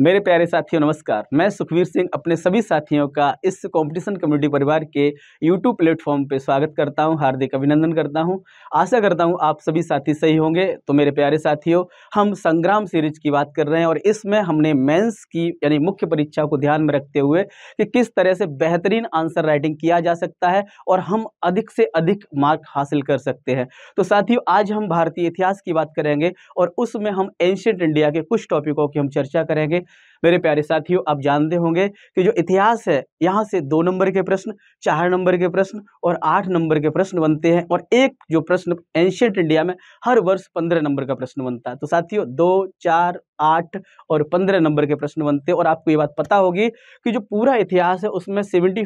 मेरे प्यारे साथियों नमस्कार मैं सुखवीर सिंह अपने सभी साथियों का इस कंपटीशन कम्युनिटी परिवार के यूट्यूब प्लेटफॉर्म पर स्वागत करता हूं हार्दिक अभिनंदन करता हूं आशा करता हूं आप सभी साथी सही होंगे तो मेरे प्यारे साथियों हम संग्राम सीरीज की बात कर रहे हैं और इसमें हमने मेंस की यानी मुख्य परीक्षा को ध्यान में रखते हुए कि किस तरह से बेहतरीन आंसर राइटिंग किया जा सकता है और हम अधिक से अधिक मार्क हासिल कर सकते हैं तो साथियों आज हम भारतीय इतिहास की बात करेंगे और उसमें हम एंशियंट इंडिया के कुछ टॉपिकों की हम चर्चा करेंगे मेरे प्यारे साथियों आप जानते होंगे कि जो इतिहास है यहाँ से दो नंबर के प्रश्न चार नंबर के प्रश्न और आठ नंबर के प्रश्न बनते हैं और एक जो प्रश्न एंशियंट इंडिया में हर वर्ष पंद्रह नंबर का प्रश्न बनता है तो साथियों दो चार आठ और पंद्रह नंबर के प्रश्न बनते हैं और आपको ये बात पता होगी कि जो पूरा इतिहास है उसमें सेवेंटी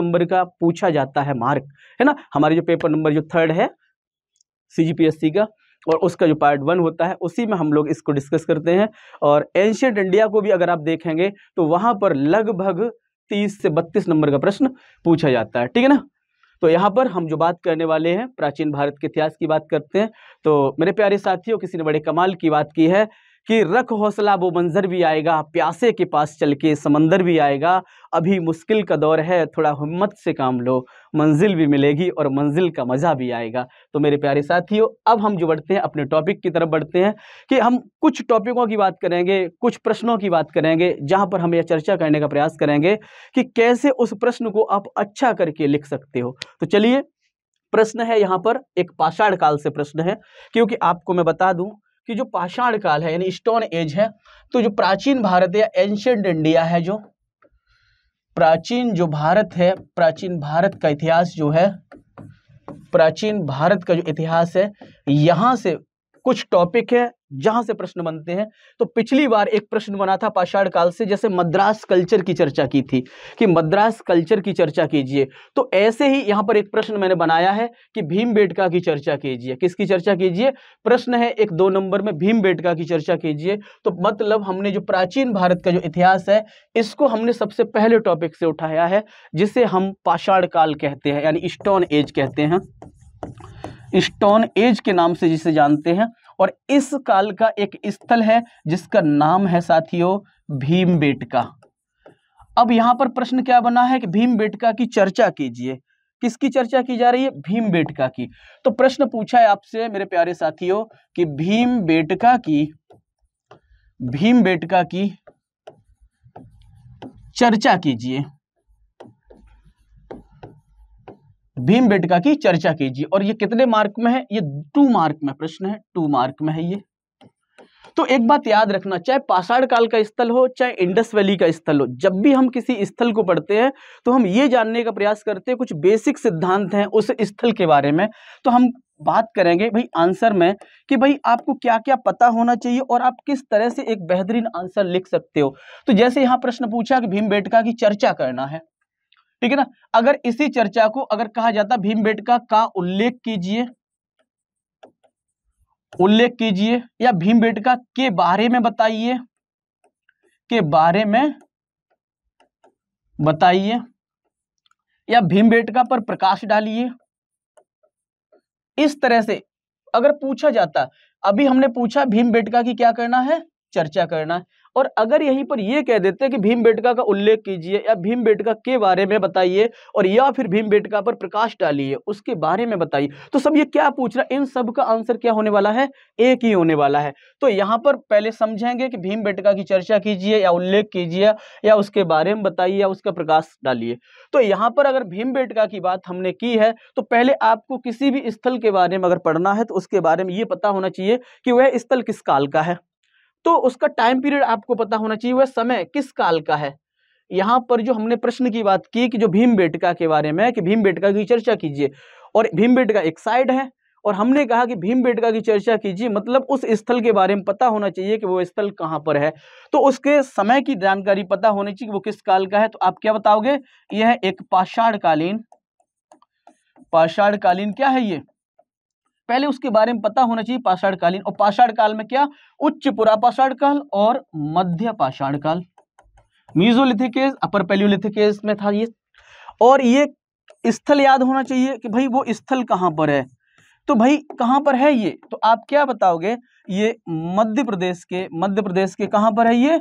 नंबर का पूछा जाता है मार्क है ना हमारे जो पेपर नंबर जो थर्ड है सी का और उसका जो पार्ट वन होता है उसी में हम लोग इसको डिस्कस करते हैं और एंशियट इंडिया को भी अगर आप देखेंगे तो वहाँ पर लगभग तीस से बत्तीस नंबर का प्रश्न पूछा जाता है ठीक है ना तो यहाँ पर हम जो बात करने वाले हैं प्राचीन भारत के इतिहास की बात करते हैं तो मेरे प्यारे साथियों किसी ने बड़े कमाल की बात की है कि रख हौसला वो मंज़र भी आएगा प्यासे के पास चल के समंदर भी आएगा अभी मुश्किल का दौर है थोड़ा हिम्मत से काम लो मंजिल भी मिलेगी और मंजिल का मज़ा भी आएगा तो मेरे प्यारे साथियों अब हम जो बढ़ते हैं अपने टॉपिक की तरफ बढ़ते हैं कि हम कुछ टॉपिकों की बात करेंगे कुछ प्रश्नों की बात करेंगे जहाँ पर हम यह चर्चा करने का प्रयास करेंगे कि कैसे उस प्रश्न को आप अच्छा करके लिख सकते हो तो चलिए प्रश्न है यहाँ पर एक पाषाण काल से प्रश्न है क्योंकि आपको मैं बता दूँ कि जो पाषाण काल है यानी स्टोन एज है तो जो प्राचीन भारत या एंशंट इंडिया है जो प्राचीन जो भारत है प्राचीन भारत का इतिहास जो है प्राचीन भारत का जो इतिहास है यहां से कुछ टॉपिक है जहां से प्रश्न बनते हैं तो पिछली बार एक प्रश्न बना था पाषाण काल से जैसे मद्रास कल्चर की चर्चा की थी कि मद्रास कल्चर की चर्चा कीजिए तो ऐसे ही यहां पर एक प्रश्न मैंने बनाया है कि भीम बेटका की चर्चा कीजिए किसकी चर्चा कीजिए प्रश्न है एक दो नंबर में भीम बेटका की चर्चा कीजिए तो मतलब हमने जो प्राचीन भारत का जो इतिहास है इसको हमने सबसे पहले टॉपिक से उठाया है जिसे हम पाषाण काल कहते हैं यानी स्टोन एज कहते हैं स्टोन एज के नाम से जिसे जानते हैं और इस काल का एक स्थल है जिसका नाम है साथियों भीम बेटका अब यहां पर प्रश्न क्या बना है कि भीम बेटका की चर्चा कीजिए किसकी चर्चा की जा रही है भीम बेटका की तो प्रश्न पूछा है आपसे मेरे प्यारे साथियों कि बेटका की भीम बेटका की चर्चा कीजिए भीम बेटका की चर्चा कीजिए और ये कितने मार्क में है ये टू मार्क में प्रश्न है टू मार्क में है ये तो एक बात याद रखना चाहे पाषाण काल का स्थल हो चाहे इंडस वैली का स्थल हो जब भी हम किसी स्थल को पढ़ते हैं तो हम ये जानने का प्रयास करते हैं कुछ बेसिक सिद्धांत हैं उस स्थल के बारे में तो हम बात करेंगे भाई आंसर में कि भाई आपको क्या क्या पता होना चाहिए और आप किस तरह से एक बेहतरीन आंसर लिख सकते हो तो जैसे यहाँ प्रश्न पूछा कि भीम की चर्चा करना है ठीक है ना अगर इसी चर्चा को अगर कहा जाता भीम बेटका का उल्लेख कीजिए उल्लेख कीजिए या भीम बेटका के बारे में बताइए के बारे में बताइए या भीम बेटका पर प्रकाश डालिए इस तरह से अगर पूछा जाता अभी हमने पूछा भीम बेटका की क्या करना है चर्चा करना है और अगर यहीं पर यह कह देते कि भीम बेटका का उल्लेख कीजिए या भीम बेटका के बारे में बताइए और या फिर भीम बेटका पर प्रकाश डालिए उसके बारे में बताइए तो सब ये क्या पूछ रहा इन सब का आंसर क्या होने वाला है एक ही होने वाला है तो यहां पर पहले समझेंगे कि भीम बेटका की चर्चा कीजिए या उल्लेख कीजिए या उसके बारे में बताइए या उसका प्रकाश डालिए तो यहां पर अगर भीम बेटका की बात हमने की है तो पहले आपको किसी भी स्थल के बारे में अगर पढ़ना है तो उसके बारे में यह पता होना चाहिए कि वह स्थल किस काल का है तो उसका टाइम पीरियड आपको पता होना चाहिए वह समय किस काल का है यहाँ पर जो हमने प्रश्न की बात की कि जो भीम बेटका के बारे में कि भीम बेटका की चर्चा कीजिए और भीम बेटका एक साइड है और हमने कहा कि भीम बेटका की चर्चा कीजिए मतलब उस स्थल के बारे में पता होना चाहिए कि वो स्थल कहाँ पर है तो उसके समय की जानकारी पता होनी चाहिए कि वो किस काल का है तो आप क्या बताओगे यह है एक पाषाणकालीन पाषाणकालीन क्या है ये पहले उसके बारे में पता होना चाहिए पाषाण कालीन और पाषाण काल में क्या उच्च पुरा पाषाण काल और मध्य पाषाण काल म्यूजोलिथिक अपर पेल्यूलिथिक में था ये और ये स्थल याद होना चाहिए कि भाई वो स्थल कहां पर है तो भाई कहां पर है ये तो आप क्या बताओगे ये मध्य प्रदेश के मध्य प्रदेश के कहां पर है ये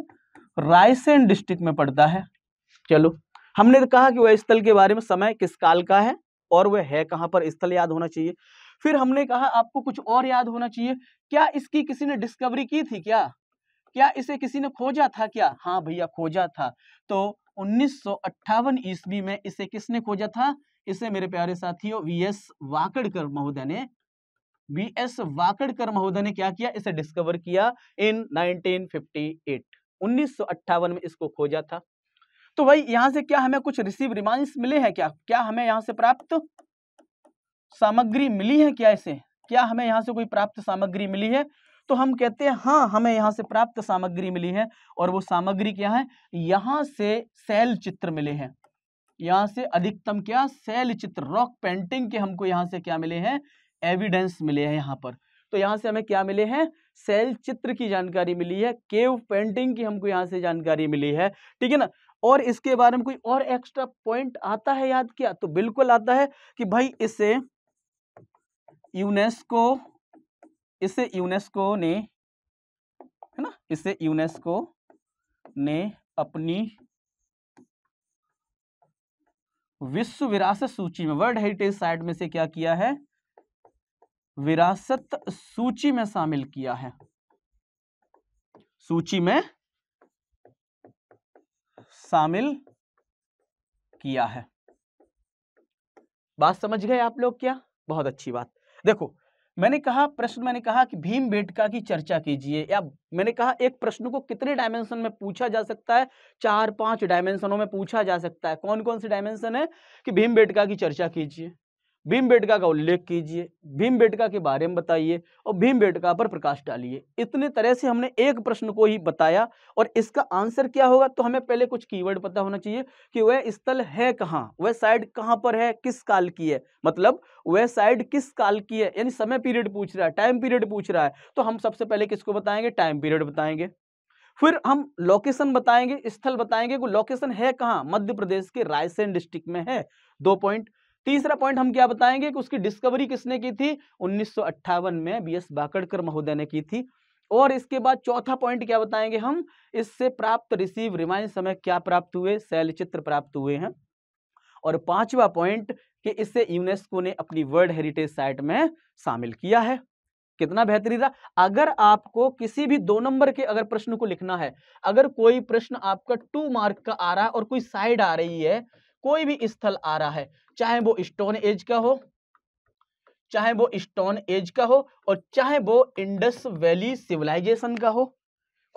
रायसेन डिस्ट्रिक्ट में पड़ता है चलो हमने तो कहा कि वह स्थल के बारे में समय किस काल का है और वह है कहां पर स्थल याद होना चाहिए फिर हमने कहा आपको कुछ और याद होना चाहिए क्या इसकी किसी ने डिस्कवरी की थी क्या क्या इसे किसी ने खोजा था क्या हाँ भैया खोजा था तो उन्नीस ईस्वी में इसे किसने खोजा था इसे मेरे प्यारे साथियों वी एस वाकड़कर महोदय ने वी एस वाकड़कर महोदय ने क्या किया इसे डिस्कवर किया इन 1958 1958 में इसको खोजा था तो भाई यहाँ से क्या हमें कुछ रिसीव रिमांस मिले हैं क्या क्या हमें यहाँ से प्राप्त सामग्री मिली है क्या इसे क्या हमें यहाँ से कोई प्राप्त सामग्री मिली है तो हम कहते हैं हाँ हमें यहाँ से प्राप्त सामग्री मिली है और वो सामग्री क्या है यहाँ से सेल चित्र मिले हैं यहाँ से अधिकतम क्या सेल चित्र रॉक पेंटिंग के हमको यहाँ से क्या मिले हैं एविडेंस मिले हैं यहाँ पर तो यहाँ से हमें क्या मिले हैं सेल चित्र की जानकारी मिली है केव पेंटिंग की हमको यहाँ से जानकारी मिली है ठीक है ना और इसके बारे में कोई और एक्स्ट्रा पॉइंट आता है याद किया तो बिल्कुल आता है कि भाई इसे यूनेस्को इसे यूनेस्को ने है ना इसे यूनेस्को ने अपनी विश्व विरासत सूची में वर्ल्ड हेरिटेज साइट में से क्या किया है विरासत सूची में शामिल किया है सूची में शामिल किया है बात समझ गए आप लोग क्या बहुत अच्छी बात देखो मैंने कहा प्रश्न मैंने कहा कि भीम बेटका की चर्चा कीजिए या मैंने कहा एक प्रश्न को कितने डायमेंशन में पूछा जा सकता है चार पांच डायमेंशनों में पूछा जा सकता है कौन कौन से डायमेंशन है कि भीम बेटका की चर्चा कीजिए भीम बेटका का उल्लेख कीजिए भीम बेटका के बारे में बताइए और भीम बेटका पर प्रकाश डालिए इतने तरह से हमने एक प्रश्न को ही बताया और इसका आंसर क्या होगा तो हमें पहले कुछ कीवर्ड पता होना चाहिए कि वह स्थल है कहाँ वह साइड कहाँ पर है किस काल की है मतलब वह साइड किस काल की है यानी समय पीरियड पूछ रहा है टाइम पीरियड पूछ रहा है तो हम सबसे पहले किसको बताएंगे टाइम पीरियड बताएंगे फिर हम लोकेशन बताएंगे स्थल बताएंगे कि लोकेशन है कहाँ मध्य प्रदेश के रायसेन डिस्ट्रिक्ट में है दो पॉइंट तीसरा पॉइंट हम क्या बताएंगे कि उसकी डिस्कवरी किसने की थी उन्नीस में बी एस बाकड़कर महोदय ने की थी और इसके बाद चौथा पॉइंट क्या बताएंगे हम इससे प्राप्त रिसीव रिमाइंड समय क्या प्राप्त हुए शैल चित्र प्राप्त हुए हैं और पांचवा पॉइंट कि इसे यूनेस्को ने अपनी वर्ल्ड हेरिटेज साइट में शामिल किया है कितना बेहतरीन रहा अगर आपको किसी भी दो नंबर के अगर प्रश्न को लिखना है अगर कोई प्रश्न आपका टू मार्क का आ रहा है और कोई साइड आ रही है कोई भी स्थल आ रहा है चाहे वो स्टोन एज का हो चाहे वो स्टोन एज का हो और चाहे वो इंडस वैली सिविलाइजेशन का हो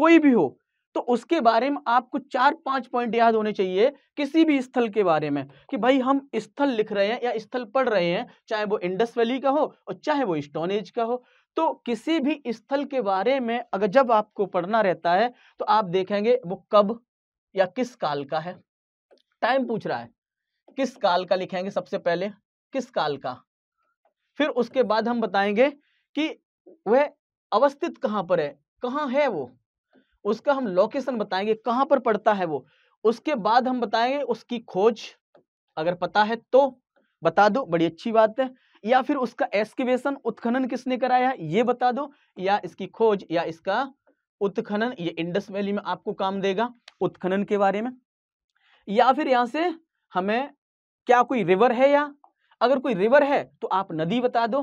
कोई भी हो तो उसके बारे में आपको चार पांच पॉइंट याद होने चाहिए किसी भी स्थल के बारे में कि भाई हम स्थल लिख रहे हैं या स्थल पढ़ रहे हैं चाहे वो इंडस वैली का हो और चाहे वो स्टोन एज का हो तो किसी भी स्थल के बारे में अगर जब आपको पढ़ना रहता है तो आप देखेंगे वो कब या किस काल का है टाइम पूछ रहा है किस काल का लिखेंगे सबसे पहले किस काल का फिर उसके बाद हम बताएंगे कि वह अवस्थित कहां पर है कहां है वो उसका हम लोकेशन बताएंगे कहां पर पड़ता है वो उसके बाद हम बताएंगे उसकी खोज अगर पता है तो बता दो बड़ी अच्छी बात है या फिर उसका एस्किवेशन उत्खनन किसने कराया ये बता दो या इसकी खोज या इसका उत्खनन ये इंडस वैली में आपको काम देगा उत्खनन के बारे में या फिर यहां से हमें क्या कोई रिवर है या अगर कोई रिवर है तो आप नदी बता दो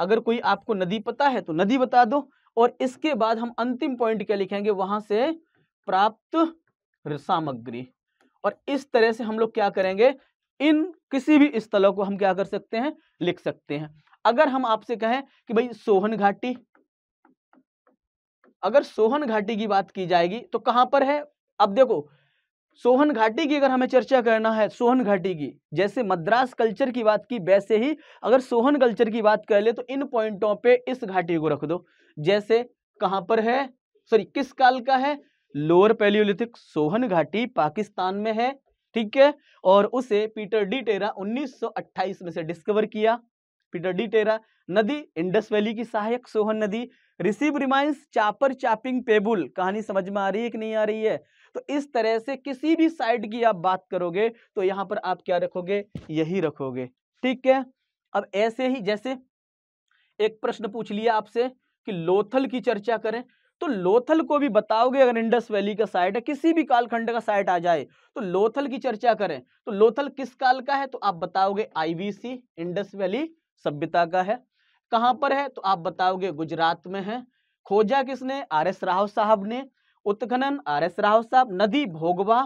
अगर कोई आपको नदी पता है तो नदी बता दो और इसके बाद हम अंतिम पॉइंट क्या लिखेंगे वहां से प्राप्त सामग्री और इस तरह से हम लोग क्या करेंगे इन किसी भी स्थलों को हम क्या कर सकते हैं लिख सकते हैं अगर हम आपसे कहें कि भाई सोहन घाटी अगर सोहन घाटी की बात की जाएगी तो कहां पर है अब देखो सोहन घाटी की अगर हमें चर्चा करना है सोहन घाटी की जैसे मद्रास कल्चर की बात की वैसे ही अगर सोहन कल्चर की बात कर ले तो इन पॉइंटों पे इस घाटी को रख दो जैसे कहां पर है सॉरी किस काल का है लोअर पेलियोलिथिक सोहन घाटी पाकिस्तान में है ठीक है और उसे पीटर डी टेरा उन्नीस में से डिस्कवर किया पीटर डी टेरा नदी इंडस वैली की सहायक सोहन नदी receive remains chopper chopping pebble कहानी समझ में आ रही है कि नहीं आ रही है तो इस तरह से किसी भी साइड की आप बात करोगे तो यहां पर आप क्या रखोगे यही रखोगे ठीक है अब ऐसे ही जैसे एक प्रश्न पूछ लिया आपसे कि लोथल की चर्चा करें तो लोथल को भी बताओगे अगर इंडस वैली का साइट है किसी भी कालखंड का साइट आ जाए तो लोथल की चर्चा करें तो लोथल किस काल का है तो आप बताओगे आईवीसी इंडस वैली सभ्यता का है कहां पर है तो आप बताओगे गुजरात में है खोजा किसने आर एस राव साहब ने उत्खनन आर एस राव साहब नदी भोगवा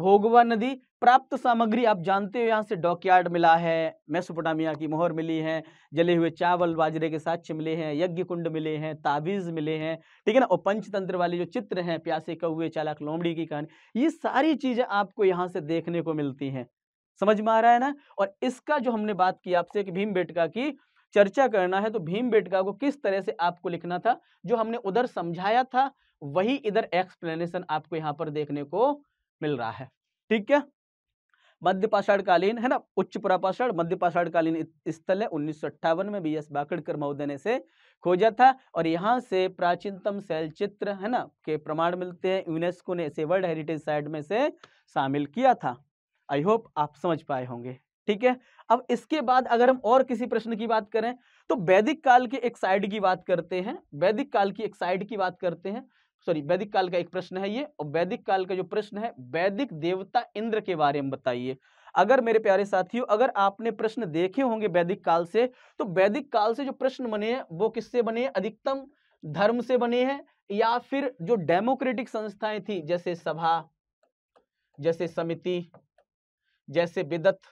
भोगवा नदी प्राप्त सामग्री आप जानते हो यहाँ से डॉकयार्ड मिला है मेसोपोटामिया की मोहर मिली है जले हुए चावल बाजरे के साक्ष्य मिले हैं यज्ञ कुंड मिले हैं ताबीज मिले हैं ठीक है ना और पंचतंत्र वाले जो चित्र हैं प्यासे कौए चालक लोमड़ी की कहानी ये सारी चीज़ें आपको यहाँ से देखने को मिलती हैं समझ में आ रहा है ना और इसका जो हमने बात की आपसे कि भीम बेटका की चर्चा करना है तो भीम बेटका को किस तरह से आपको लिखना था जो हमने उधर समझाया था वही इधर एक्सप्लेनेशन आपको यहाँ पर देखने को मिल रहा है ठीक है मध्य पाषाणकालीन है ना उच्च पुरापाषाण मध्य पाषाणकालीन स्थल है उन्नीस में बी एस बाकड़कर महोदय ने से खोजा था और यहाँ से प्राचीनतम शैल चित्र है ना के प्रमाण मिलते हैं यूनेस्को ने इसे वर्ल्ड हेरिटेज साइट में से शामिल किया था आई होप आप समझ पाए होंगे ठीक है अब इसके बाद अगर हम और किसी प्रश्न की बात करें तो वैदिक काल के एक साइड की बात करते हैं वैदिक काल की एक साइड की बात करते हैं सॉरी वैदिक काल का एक प्रश्न है ये और वैदिक काल का जो प्रश्न है वैदिक देवता इंद्र के बारे में बताइए अगर मेरे प्यारे साथियों अगर आपने प्रश्न देखे होंगे वैदिक काल से तो वैदिक काल से जो प्रश्न बने हैं वो किससे बने हैं अधिकतम धर्म से बने हैं या फिर जो डेमोक्रेटिक संस्थाएं थी जैसे सभा जैसे समिति जैसे विदत्त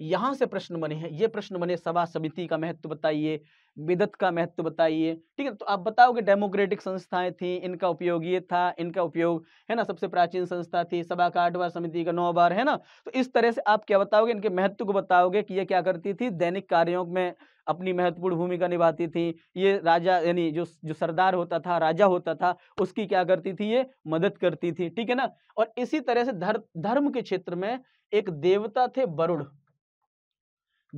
यहाँ से प्रश्न बने हैं ये प्रश्न बने सभा समिति का महत्व बताइए विदत का महत्व बताइए ठीक है तो आप बताओगे डेमोक्रेटिक संस्थाएं थी इनका उपयोग ये था इनका उपयोग है ना सबसे प्राचीन संस्था थी सभा का आठ बार समिति का नौ बार है ना तो इस तरह से आप क्या बताओगे इनके महत्व को बताओगे कि ये क्या करती थी दैनिक कार्यों में अपनी महत्वपूर्ण भूमिका निभाती थी ये राजा यानी जो जो सरदार होता था राजा होता था उसकी क्या करती थी ये मदद करती थी ठीक है ना और इसी तरह से धर्म के क्षेत्र में एक देवता थे वरुण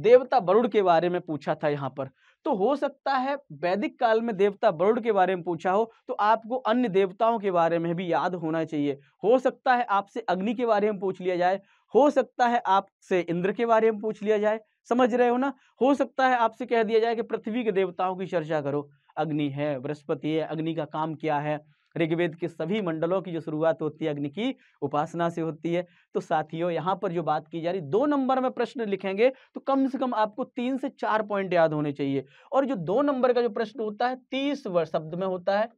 देवता वरुण के बारे में पूछा था यहाँ पर तो हो सकता है वैदिक काल में देवता वरुण के बारे में पूछा हो तो आपको अन्य देवताओं के बारे में भी याद होना चाहिए हो सकता है आपसे अग्नि के बारे में पूछ लिया जाए हो सकता है आपसे इंद्र के बारे में पूछ लिया जाए समझ रहे हो ना हो सकता है आपसे कह दिया जाए कि पृथ्वी के देवताओं की चर्चा करो अग्नि है बृहस्पति है अग्नि का काम क्या है ऋग्वेद के सभी मंडलों की जो शुरुआत होती है अग्नि की उपासना से होती है तो साथियों यहाँ पर जो बात की जा रही दो नंबर में प्रश्न लिखेंगे तो कम से कम आपको तीन से चार पॉइंट याद होने चाहिए और जो दो नंबर का जो प्रश्न होता है तीस शब्द में होता है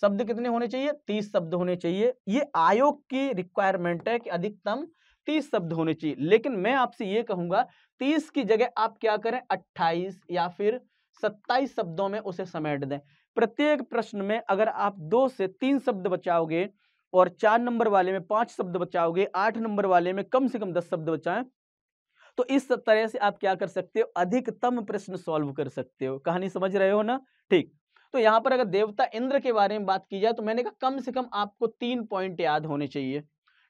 शब्द कितने होने चाहिए तीस शब्द होने चाहिए ये आयोग की रिक्वायरमेंट है कि अधिकतम तीस शब्द होने चाहिए लेकिन मैं आपसे ये कहूंगा तीस की जगह आप क्या करें अट्ठाईस या फिर सत्ताईस शब्दों में उसे समेट दें प्रत्येक प्रश्न में अगर आप दो से तीन शब्द बचाओगे और चार नंबर वाले में पांच शब्द बचाओगे आठ नंबर वाले में कम से कम दस शब्द बचाएं तो इस तरह से आप क्या कर सकते हो अधिकतम प्रश्न सॉल्व कर सकते हो कहानी समझ रहे हो ना ठीक तो यहां पर अगर देवता इंद्र के बारे में बात की जाए तो मैंने कहा कम से कम आपको तीन पॉइंट याद होने चाहिए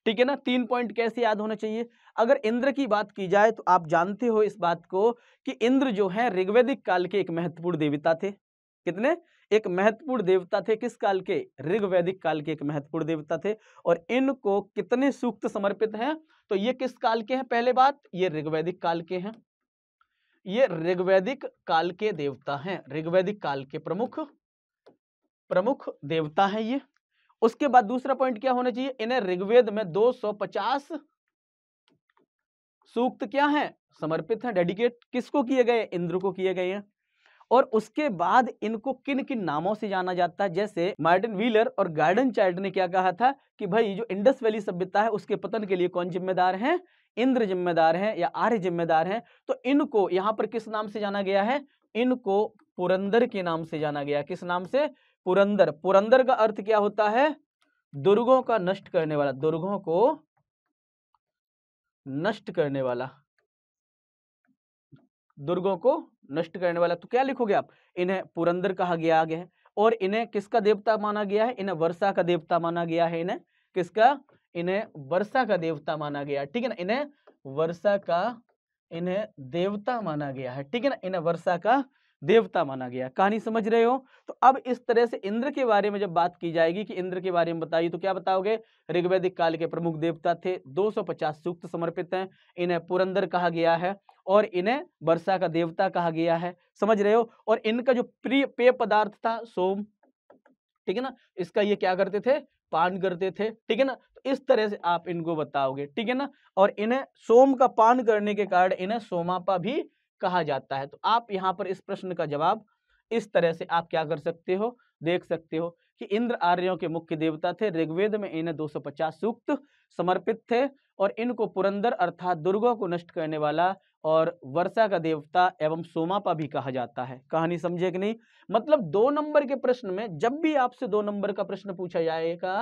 ठीक है ना तीन पॉइंट कैसे याद होने चाहिए अगर इंद्र की बात की जाए तो आप जानते हो इस बात को कि इंद्र जो है ऋग्वेदिक काल के एक महत्वपूर्ण देवता थे कितने एक महत्वपूर्ण देवता थे किस काल के ऋग वैदिक काल के एक महत्वपूर्ण देवता थे और इनको कितने सूक्त समर्पित हैं तो ये किस काल के हैं पहले बात ये ऋग्वैदिक काल के हैं ये ऋग्वैदिक काल के देवता हैं ऋग्वैदिक काल के प्रमुख प्रमुख देवता हैं ये उसके बाद दूसरा पॉइंट क्या होना चाहिए इन्हें ऋग्वेद में 250 सूक्त क्या है समर्पित हैं डेडिकेट किसको किए गए इंद्र को किए गए हैं और उसके बाद इनको किन किन नामों से जाना जाता है जैसे मार्टिन व्हीलर और गार्डन चाइल्ड ने क्या कहा था कि भाई जो इंडस वैली सभ्यता है उसके पतन के लिए कौन जिम्मेदार है इंद्र जिम्मेदार है या आर्य जिम्मेदार है तो इनको यहाँ पर किस नाम से जाना गया है इनको पुरंदर के नाम से जाना गया किस नाम से पुरंदर पुरंदर का अर्थ क्या होता है दुर्गों का नष्ट करने वाला दुर्गों को नष्ट करने वाला दुर्गों को नष्ट करने वाला तो क्या लिखोगे आप इन्हें पुरंदर कहा गया आगे है और इन्हें किसका देवता माना गया है इन्हें वर्षा का देवता माना गया है इन्हें किसका इन्हें वर्षा का देवता माना गया ठीक है ना इन्हें वर्षा का इन्हें देवता माना गया है ठीक है ना इन्हें वर्षा का देवता माना गया कहानी समझ रहे हो तो अब इस तरह से इंद्र के बारे में जब बात की जाएगी कि इंद्र के बारे में बताइए तो क्या बताओगे ऋग्वेदिक काल के प्रमुख देवता थे 250 सूक्त समर्पित हैं इन्हें पुरंदर कहा गया है और इन्हें वर्षा का देवता कहा गया है समझ रहे हो और इनका जो प्रिय पेय पदार्थ था सोम ठीक है ना इसका ये क्या करते थे पान करते थे ठीक है ना तो इस तरह से आप इनको बताओगे ठीक है ना और इन्हें सोम का पान करने के कारण इन्हें सोमापा भी कहा जाता है तो आप यहाँ पर इस प्रश्न का जवाब इस तरह से आप क्या कर सकते हो देख सकते हो कि इंद्र आर्यों के मुख्य देवता थे ऋग्वेद में इन्हें 250 सूक्त समर्पित थे और इनको पुरंदर अर्थात दुर्गों को नष्ट करने वाला और वर्षा का देवता एवं सोमापा भी कहा जाता है कहानी समझे कि नहीं मतलब दो नंबर के प्रश्न में जब भी आपसे दो नंबर का प्रश्न पूछा जाएगा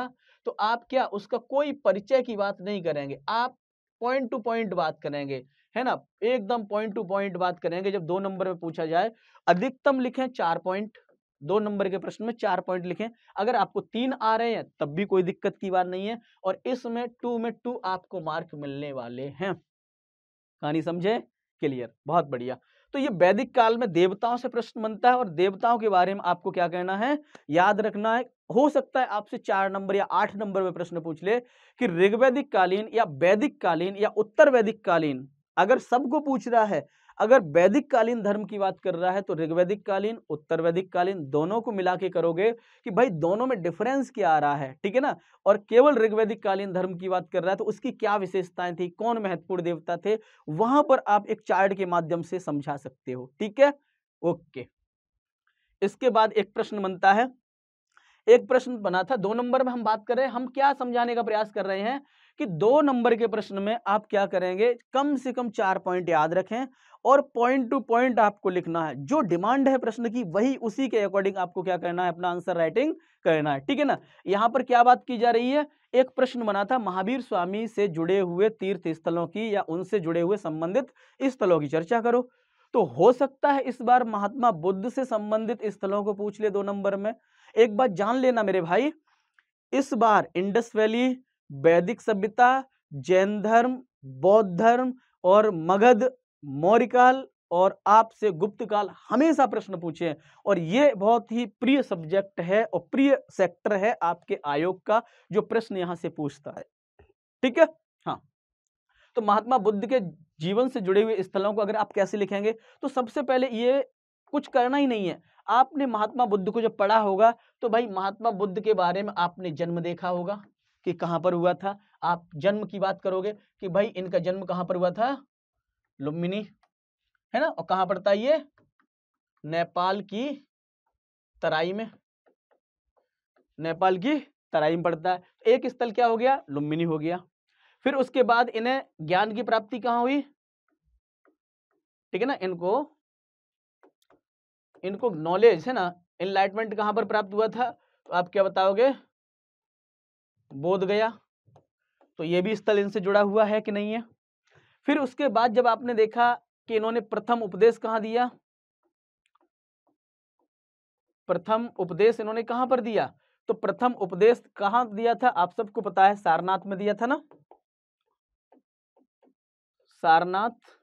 तो आप क्या उसका कोई परिचय की बात नहीं करेंगे आप पॉइंट टू पॉइंट बात करेंगे है ना एकदम पॉइंट टू पॉइंट बात करेंगे जब दो नंबर में पूछा जाए अधिकतम लिखें चार पॉइंट दो नंबर के प्रश्न में चार पॉइंट लिखें अगर आपको तीन आ रहे हैं तब भी कोई दिक्कत की बात नहीं है और इसमें टू में टू आपको मार्क मिलने वाले हैं कहानी समझे क्लियर बहुत बढ़िया तो ये वैदिक काल में देवताओं से प्रश्न बनता है और देवताओं के बारे में आपको क्या कहना है याद रखना है हो सकता है आपसे चार नंबर या आठ नंबर में प्रश्न पूछ ले कि ऋग्वैदिक कालीन या वैदिक कालीन या उत्तर वैदिक कालीन अगर सबको पूछ रहा है अगर वैदिक कालीन धर्म की बात कर रहा है तो ऋग्वैदिक कालीन उत्तर वैदिक कालीन दोनों को मिला के करोगे कि भाई दोनों में डिफरेंस क्या आ रहा है ठीक है ना और केवल ऋग्वैदिक कालीन धर्म की बात कर रहा है तो उसकी क्या विशेषताएं थी कौन महत्वपूर्ण देवता थे वहां पर आप एक चार्ट के माध्यम से समझा सकते हो ठीक है ओके इसके बाद एक प्रश्न बनता है एक प्रश्न बना था दो नंबर में हम बात कर रहे हैं हम क्या समझाने का प्रयास कर रहे हैं कि दो नंबर के प्रश्न में आप क्या करेंगे कम से कम चार पॉइंट याद रखें और पॉइंट टू पॉइंट आपको लिखना है जो डिमांड है प्रश्न की वही उसी के अकॉर्डिंग आपको क्या करना है अपना आंसर राइटिंग करना है ठीक है ना यहाँ पर क्या बात की जा रही है एक प्रश्न बना था महावीर स्वामी से जुड़े हुए तीर्थ स्थलों की या उनसे जुड़े हुए संबंधित स्थलों की चर्चा करो तो हो सकता है इस बार महात्मा बुद्ध से संबंधित स्थलों को पूछ ले दो नंबर में एक बात जान लेना मेरे भाई इस बार इंडस वैली वैदिक सभ्यता जैन धर्म बौद्ध धर्म और मगध मौर्य और आपसे गुप्त काल हमेशा प्रश्न पूछे और ये बहुत ही प्रिय सब्जेक्ट है और प्रिय सेक्टर है आपके आयोग का जो प्रश्न यहाँ से पूछता है ठीक है हाँ तो महात्मा बुद्ध के जीवन से जुड़े हुए स्थलों को अगर आप कैसे लिखेंगे तो सबसे पहले ये कुछ करना ही नहीं है आपने महात्मा बुद्ध को जब पढ़ा होगा तो भाई महात्मा बुद्ध के बारे में आपने जन्म देखा होगा कि कहाँ पर हुआ था आप जन्म की बात करोगे कि भाई इनका जन्म कहाँ पर हुआ था लुम्बिनी है ना और कहा पड़ता है ये नेपाल की तराई में नेपाल की तराई में पड़ता है तो एक स्थल क्या हो गया लुम्बिनी हो गया फिर उसके बाद इन्हें ज्ञान की प्राप्ति कहाँ हुई ठीक है ना इनको इनको नॉलेज है ना इनलाइटमेंट कहाँ पर प्राप्त हुआ था तो आप क्या बताओगे बोध गया तो ये भी स्थल इनसे जुड़ा हुआ है कि नहीं है फिर उसके बाद जब आपने देखा कि इन्होंने प्रथम उपदेश कहाँ दिया प्रथम उपदेश इन्होंने कहाँ पर दिया तो प्रथम उपदेश कहाँ दिया था आप सबको पता है सारनाथ में दिया था ना सारनाथ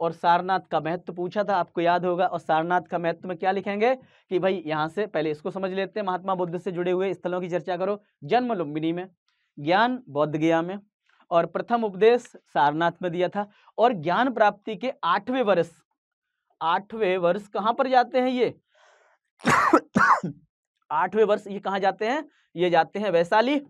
और सारनाथ का महत्व पूछा था आपको याद होगा और सारनाथ का महत्व में क्या लिखेंगे कि भाई यहाँ से पहले इसको समझ लेते हैं महात्मा बुद्ध से जुड़े हुए स्थलों की चर्चा करो जन्म लुम्बिनी में ज्ञान बौद्ध गया में और प्रथम उपदेश सारनाथ में दिया था और ज्ञान प्राप्ति के आठवें वर्ष आठवें वर्ष कहाँ पर जाते हैं ये आठवें वर्ष ये कहाँ जाते हैं ये जाते हैं वैशाली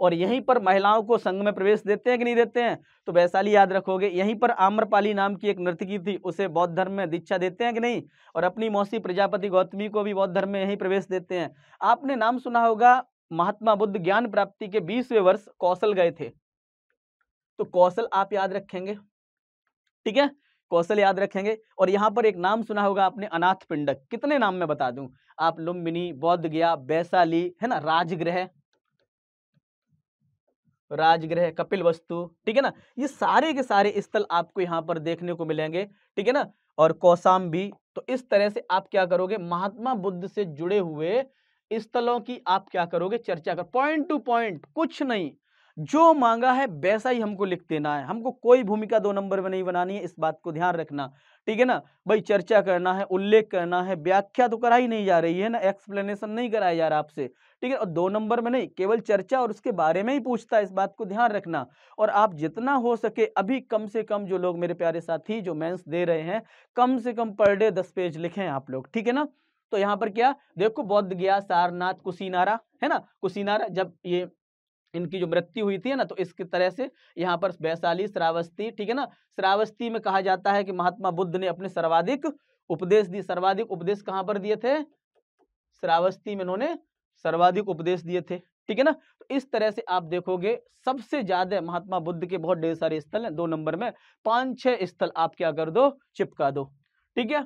और यहीं पर महिलाओं को संघ में प्रवेश देते हैं कि नहीं देते हैं तो वैशाली याद रखोगे यहीं पर आम्रपाली नाम की एक नर्तकी थी उसे बौद्ध धर्म में दीक्षा देते हैं कि नहीं और अपनी मौसी प्रजापति गौतमी को भी बौद्ध धर्म में यहीं प्रवेश देते हैं आपने नाम सुना होगा महात्मा बुद्ध ज्ञान प्राप्ति के बीसवें वर्ष कौशल गए थे तो कौशल आप याद रखेंगे ठीक है कौशल याद रखेंगे और यहाँ पर एक नाम सुना होगा आपने अनाथ पिंडक कितने नाम में बता दूं आप लुम्बिनी बौद्ध गया वैशाली है ना राजगृह राजगृह कपिल वस्तु ठीक है ना ये सारे के सारे स्थल आपको यहाँ पर देखने को मिलेंगे ठीक है ना और कौसाम भी तो इस तरह से आप क्या करोगे महात्मा बुद्ध से जुड़े हुए स्थलों की आप क्या करोगे चर्चा कर पॉइंट टू पॉइंट कुछ नहीं जो मांगा है वैसा ही हमको लिख देना है हमको कोई भूमिका दो नंबर में नहीं बनानी है इस बात को ध्यान रखना ठीक है ना भाई चर्चा करना है उल्लेख करना है व्याख्या तो कराई नहीं जा रही है ना एक्सप्लेनेशन नहीं कराया जा रहा आपसे ठीक है और दो नंबर में नहीं केवल चर्चा और उसके बारे में ही पूछता है इस बात को ध्यान रखना और आप जितना हो सके अभी कम से कम जो लोग मेरे प्यारे साथी जो मेन्स दे रहे हैं कम से कम पर डे दस पेज लिखें आप लोग ठीक है ना तो यहाँ पर क्या देखो बौद्ध गया सारनाथ कुशीनारा है ना कुशीनारा जब ये इनकी जो मृत्यु हुई थी ना तो इस तरह से यहाँ पर वैशाली श्रावस्ती ठीक है ना श्रावस्ती में कहा जाता है कि महात्मा बुद्ध ने अपने सर्वाधिक उपदेश दिए सर्वाधिक उपदेश कहाँ पर दिए थे श्रावस्ती में इन्होंने सर्वाधिक उपदेश दिए थे ठीक है ना तो इस तरह से आप देखोगे सबसे ज्यादा महात्मा बुद्ध के बहुत ढेर सारे स्थल हैं दो नंबर में पांच छह स्थल आप क्या कर दो चिपका दो ठीक है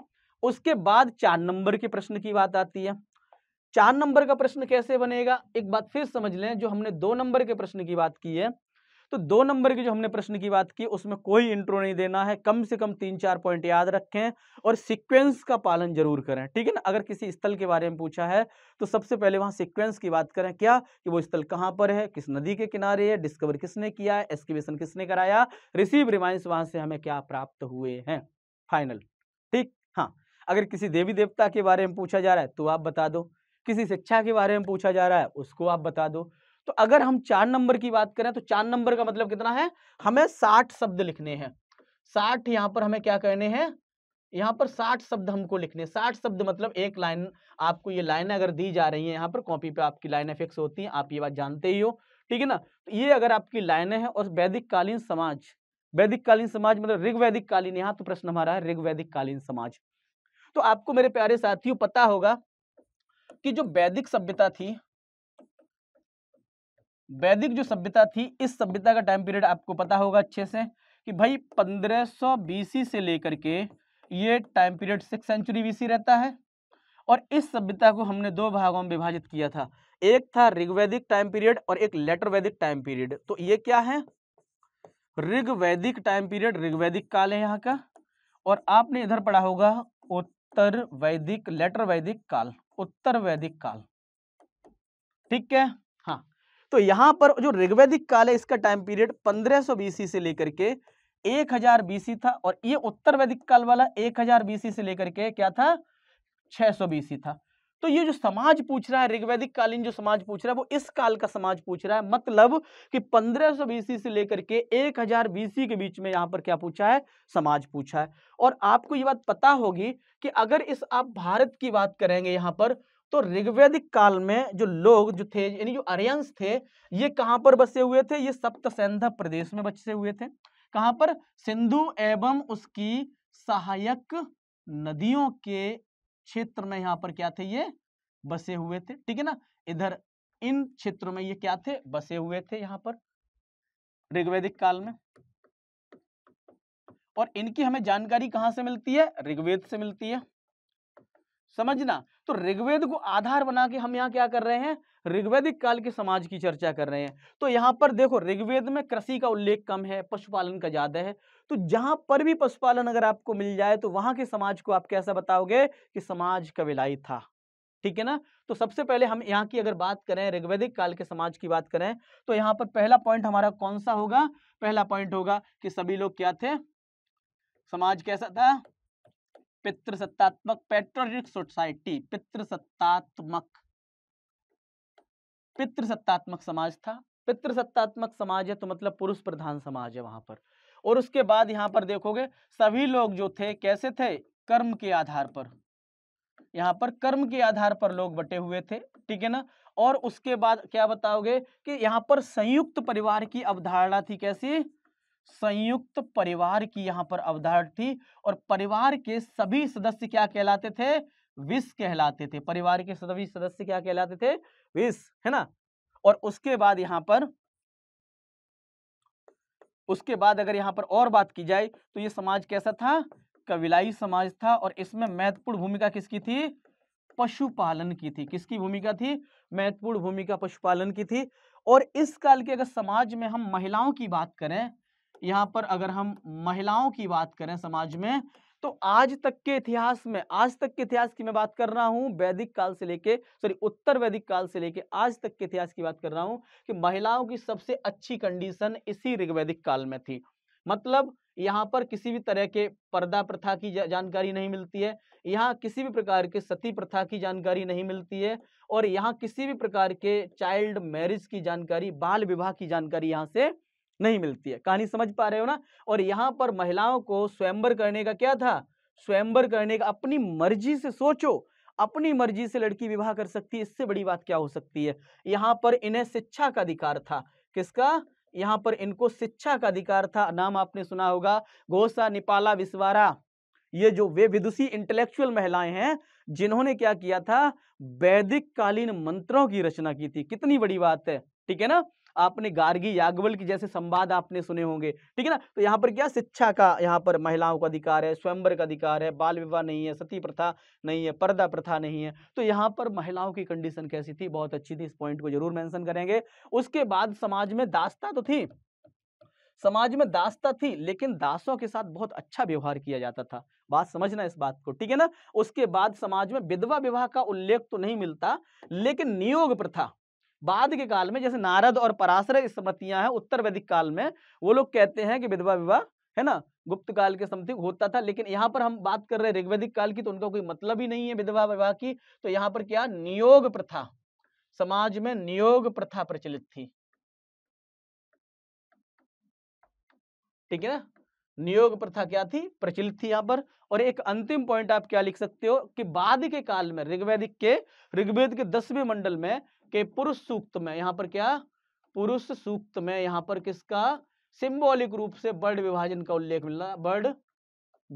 उसके बाद चार नंबर के प्रश्न की बात आती है चार नंबर का प्रश्न कैसे बनेगा एक बात फिर समझ लें जो हमने दो नंबर के प्रश्न की बात की है तो दो नंबर की जो हमने प्रश्न की बात की उसमें कोई इंट्रो नहीं देना है कम से कम तीन चार पॉइंट याद रखें और सीक्वेंस का पालन जरूर करें ठीक है ना अगर किसी स्थल के बारे में पूछा है तो सबसे पहले वहां सीक्वेंस की बात करें क्या कि वो स्थल कहाँ पर है किस नदी के किनारे है डिस्कवर किसने किया है एक्सकेवेशन किसने कराया रिसीव रिमाइंस वहां से हमें क्या प्राप्त हुए हैं फाइनल ठीक हाँ अगर किसी देवी देवता के बारे में पूछा जा रहा है तो आप बता दो किसी शिक्षा के बारे में पूछा जा रहा है उसको आप बता दो तो अगर हम चार नंबर की बात करें तो चार नंबर का मतलब कितना है हमें साठ शब्द लिखने हैं साठ यहाँ पर हमें क्या करने हैं यहाँ पर साठ शब्द हमको लिखने साठ शब्द मतलब एक लाइन आपको ये लाइनें अगर दी जा रही है यहाँ पर कॉपी पे आपकी लाइनें फिक्स होती हैं आप ये बात जानते ही हो ठीक है ना तो ये अगर आपकी लाइनें हैं और वैदिक कालीन समाज वैदिक कालीन समाज मतलब ऋग वैदिक कालीन यहाँ तो प्रश्न हमारा है वैदिक कालीन समाज तो आपको मेरे प्यारे साथियों पता होगा की जो वैदिक सभ्यता थी वैदिक जो सभ्यता थी इस सभ्यता का टाइम पीरियड आपको पता होगा अच्छे से कि भाई 1500 बीसी से लेकर के ये time period six century BC रहता है और इस सभ्यता को हमने दो भागों में विभाजित किया था एक था ऋग्वैदिक टाइम पीरियड और एक लेटर वैदिक टाइम पीरियड तो ये क्या है ऋग्वैदिक टाइम पीरियड ऋग्वैदिक काल है यहाँ का और आपने इधर पढ़ा होगा उत्तर वैदिक लेटर वैदिक काल उत्तर वैदिक काल ठीक है हाँ तो यहां पर जो ऋग्वैदिक काल है इसका टाइम पीरियड 1500 बीसी से लेकर के 1000 बीसी था और ये उत्तर वैदिक काल वाला 1000 बीसी से लेकर के क्या था 600 बीसी था तो ये जो समाज पूछ रहा है ऋग्वैदिक कालीन जो समाज पूछ रहा है वो इस काल का समाज पूछ रहा है मतलब कि 1500 सौ बीसी से लेकर के 1000 हजार बीसी के बीच में यहाँ पर क्या पूछा है समाज पूछा है और आपको ये बात पता होगी कि अगर इस आप भारत की बात करेंगे यहाँ पर तो ऋग्वैदिक काल में जो लोग जो थे यानी जो आर्यंस थे ये कहाँ पर बसे हुए थे ये सप्तसैंधा प्रदेश में बसे हुए थे कहाँ पर सिंधु एवं उसकी सहायक नदियों के क्षेत्र में यहाँ पर क्या थे ये बसे हुए थे ठीक है ना इधर इन क्षेत्रों में ये क्या थे बसे हुए थे यहाँ पर ऋग्वेदिक काल में और इनकी हमें जानकारी कहां से मिलती है ऋग्वेद से मिलती है समझना तो ऋग्वेद को आधार बना के हम यहाँ क्या कर रहे हैं ऋग्वेदिक काल के समाज की चर्चा कर रहे हैं तो यहाँ पर देखो ऋग्वेद में कृषि का उल्लेख कम है पशुपालन का ज्यादा है तो जहां पर भी पशुपालन अगर आपको मिल जाए तो वहां के समाज को आप कैसा बताओगे कि समाज कविलाई था ठीक है ना तो सबसे पहले हम यहाँ की अगर बात करें ऋग्वेदिक काल के समाज की बात करें तो यहाँ पर पहला पॉइंट हमारा कौन सा होगा पहला पॉइंट होगा कि सभी लोग क्या थे समाज कैसा था पितृसत्तात्मक पेट्रोलिक सोसाइटी पितृसत्तात्मक पितृसत्तात्मक समाज था पितृसत्तात्मक समाज है तो मतलब पुरुष प्रधान समाज है वहां पर और उसके बाद यहाँ पर देखोगे सभी लोग जो थे कैसे थे कर्म के आधार पर यहाँ पर कर्म के आधार पर लोग बटे हुए थे ठीक है ना और उसके बाद क्या बताओगे कि यहाँ पर संयुक्त परिवार की अवधारणा थी कैसी संयुक्त परिवार की यहां पर अवधारणा थी और परिवार के सभी सदस्य क्या कहलाते थे विष कहलाते थे परिवार के सभी सदस्य क्या कहलाते थे विष है ना और उसके बाद यहां पर उसके बाद अगर यहां पर और बात की जाए तो यह समाज कैसा था कबिलाई समाज था और इसमें महत्वपूर्ण भूमिका किसकी थी पशुपालन की थी किसकी भूमिका थी महत्वपूर्ण भूमिका पशुपालन की थी और इस काल के अगर समाज में हम महिलाओं की बात करें यहाँ पर अगर हम महिलाओं की बात करें समाज में तो आज तक के इतिहास में आज तक के इतिहास की मैं बात कर रहा हूँ वैदिक काल से लेके सॉरी उत्तर वैदिक काल से लेके आज तक के इतिहास की बात कर रहा हूँ कि महिलाओं की सबसे अच्छी कंडीशन इसी ऋग्वैदिक काल में थी मतलब यहाँ पर किसी भी तरह के पर्दा प्रथा की जा, जानकारी नहीं मिलती है यहाँ किसी भी प्रकार के सती प्रथा की जानकारी नहीं मिलती है और यहाँ किसी भी प्रकार के चाइल्ड मैरिज की जानकारी बाल विवाह की जानकारी यहाँ से नहीं मिलती है कहानी समझ पा रहे हो ना और यहाँ पर महिलाओं को स्वयंवर करने का क्या था स्वयंवर करने का अपनी मर्जी से सोचो अपनी मर्जी से लड़की विवाह कर सकती है इससे बड़ी बात क्या हो सकती है यहाँ पर इन्हें शिक्षा का अधिकार था किसका यहाँ पर इनको शिक्षा का अधिकार था नाम आपने सुना होगा गोसा निपाला विस्वारा ये जो वे विदुषी इंटेलेक्चुअल महिलाएं हैं जिन्होंने क्या किया था वैदिक कालीन मंत्रों की रचना की थी कितनी बड़ी बात है ठीक है ना आपने गार्गी याग्वल की जैसे संवाद आपने सुने होंगे ठीक है ना तो यहाँ पर क्या शिक्षा का यहाँ पर महिलाओं का अधिकार है स्वयंवर का अधिकार है बाल विवाह नहीं है सती प्रथा नहीं है पर्दा प्रथा नहीं है तो यहाँ पर महिलाओं की कंडीशन कैसी थी बहुत अच्छी थी इस पॉइंट को जरूर मैंशन करेंगे उसके बाद समाज में दास्ता तो थी समाज में दास्ता थी लेकिन दासों के साथ बहुत अच्छा व्यवहार किया जाता था बात समझना इस बात को ठीक है ना उसके बाद समाज में विधवा विवाह का उल्लेख तो नहीं मिलता लेकिन नियोग प्रथा बाद के काल में जैसे नारद और पराशर स्मृतियां हैं उत्तर वैदिक काल में वो लोग कहते हैं कि विधवा विवाह है ना गुप्त काल के समथिंग होता था लेकिन यहाँ पर हम बात कर रहे हैं ऋग्वेदिक काल की तो उनका कोई मतलब ही नहीं है विधवा विवाह की तो यहाँ पर क्या नियोग प्रथा समाज में नियोग प्रथा प्रचलित थी ठीक है ना नियोग प्रथा क्या थी प्रचलित थी यहाँ पर और एक अंतिम पॉइंट आप क्या लिख सकते हो कि बाद के काल में ऋग्वेदिक के ऋग्वेद के दसवें मंडल में के पुरुष सूक्त में यहाँ पर क्या पुरुष सूक्त में यहाँ पर किसका सिंबॉलिक रूप से बर्ड विभाजन का उल्लेख मिला बर्ड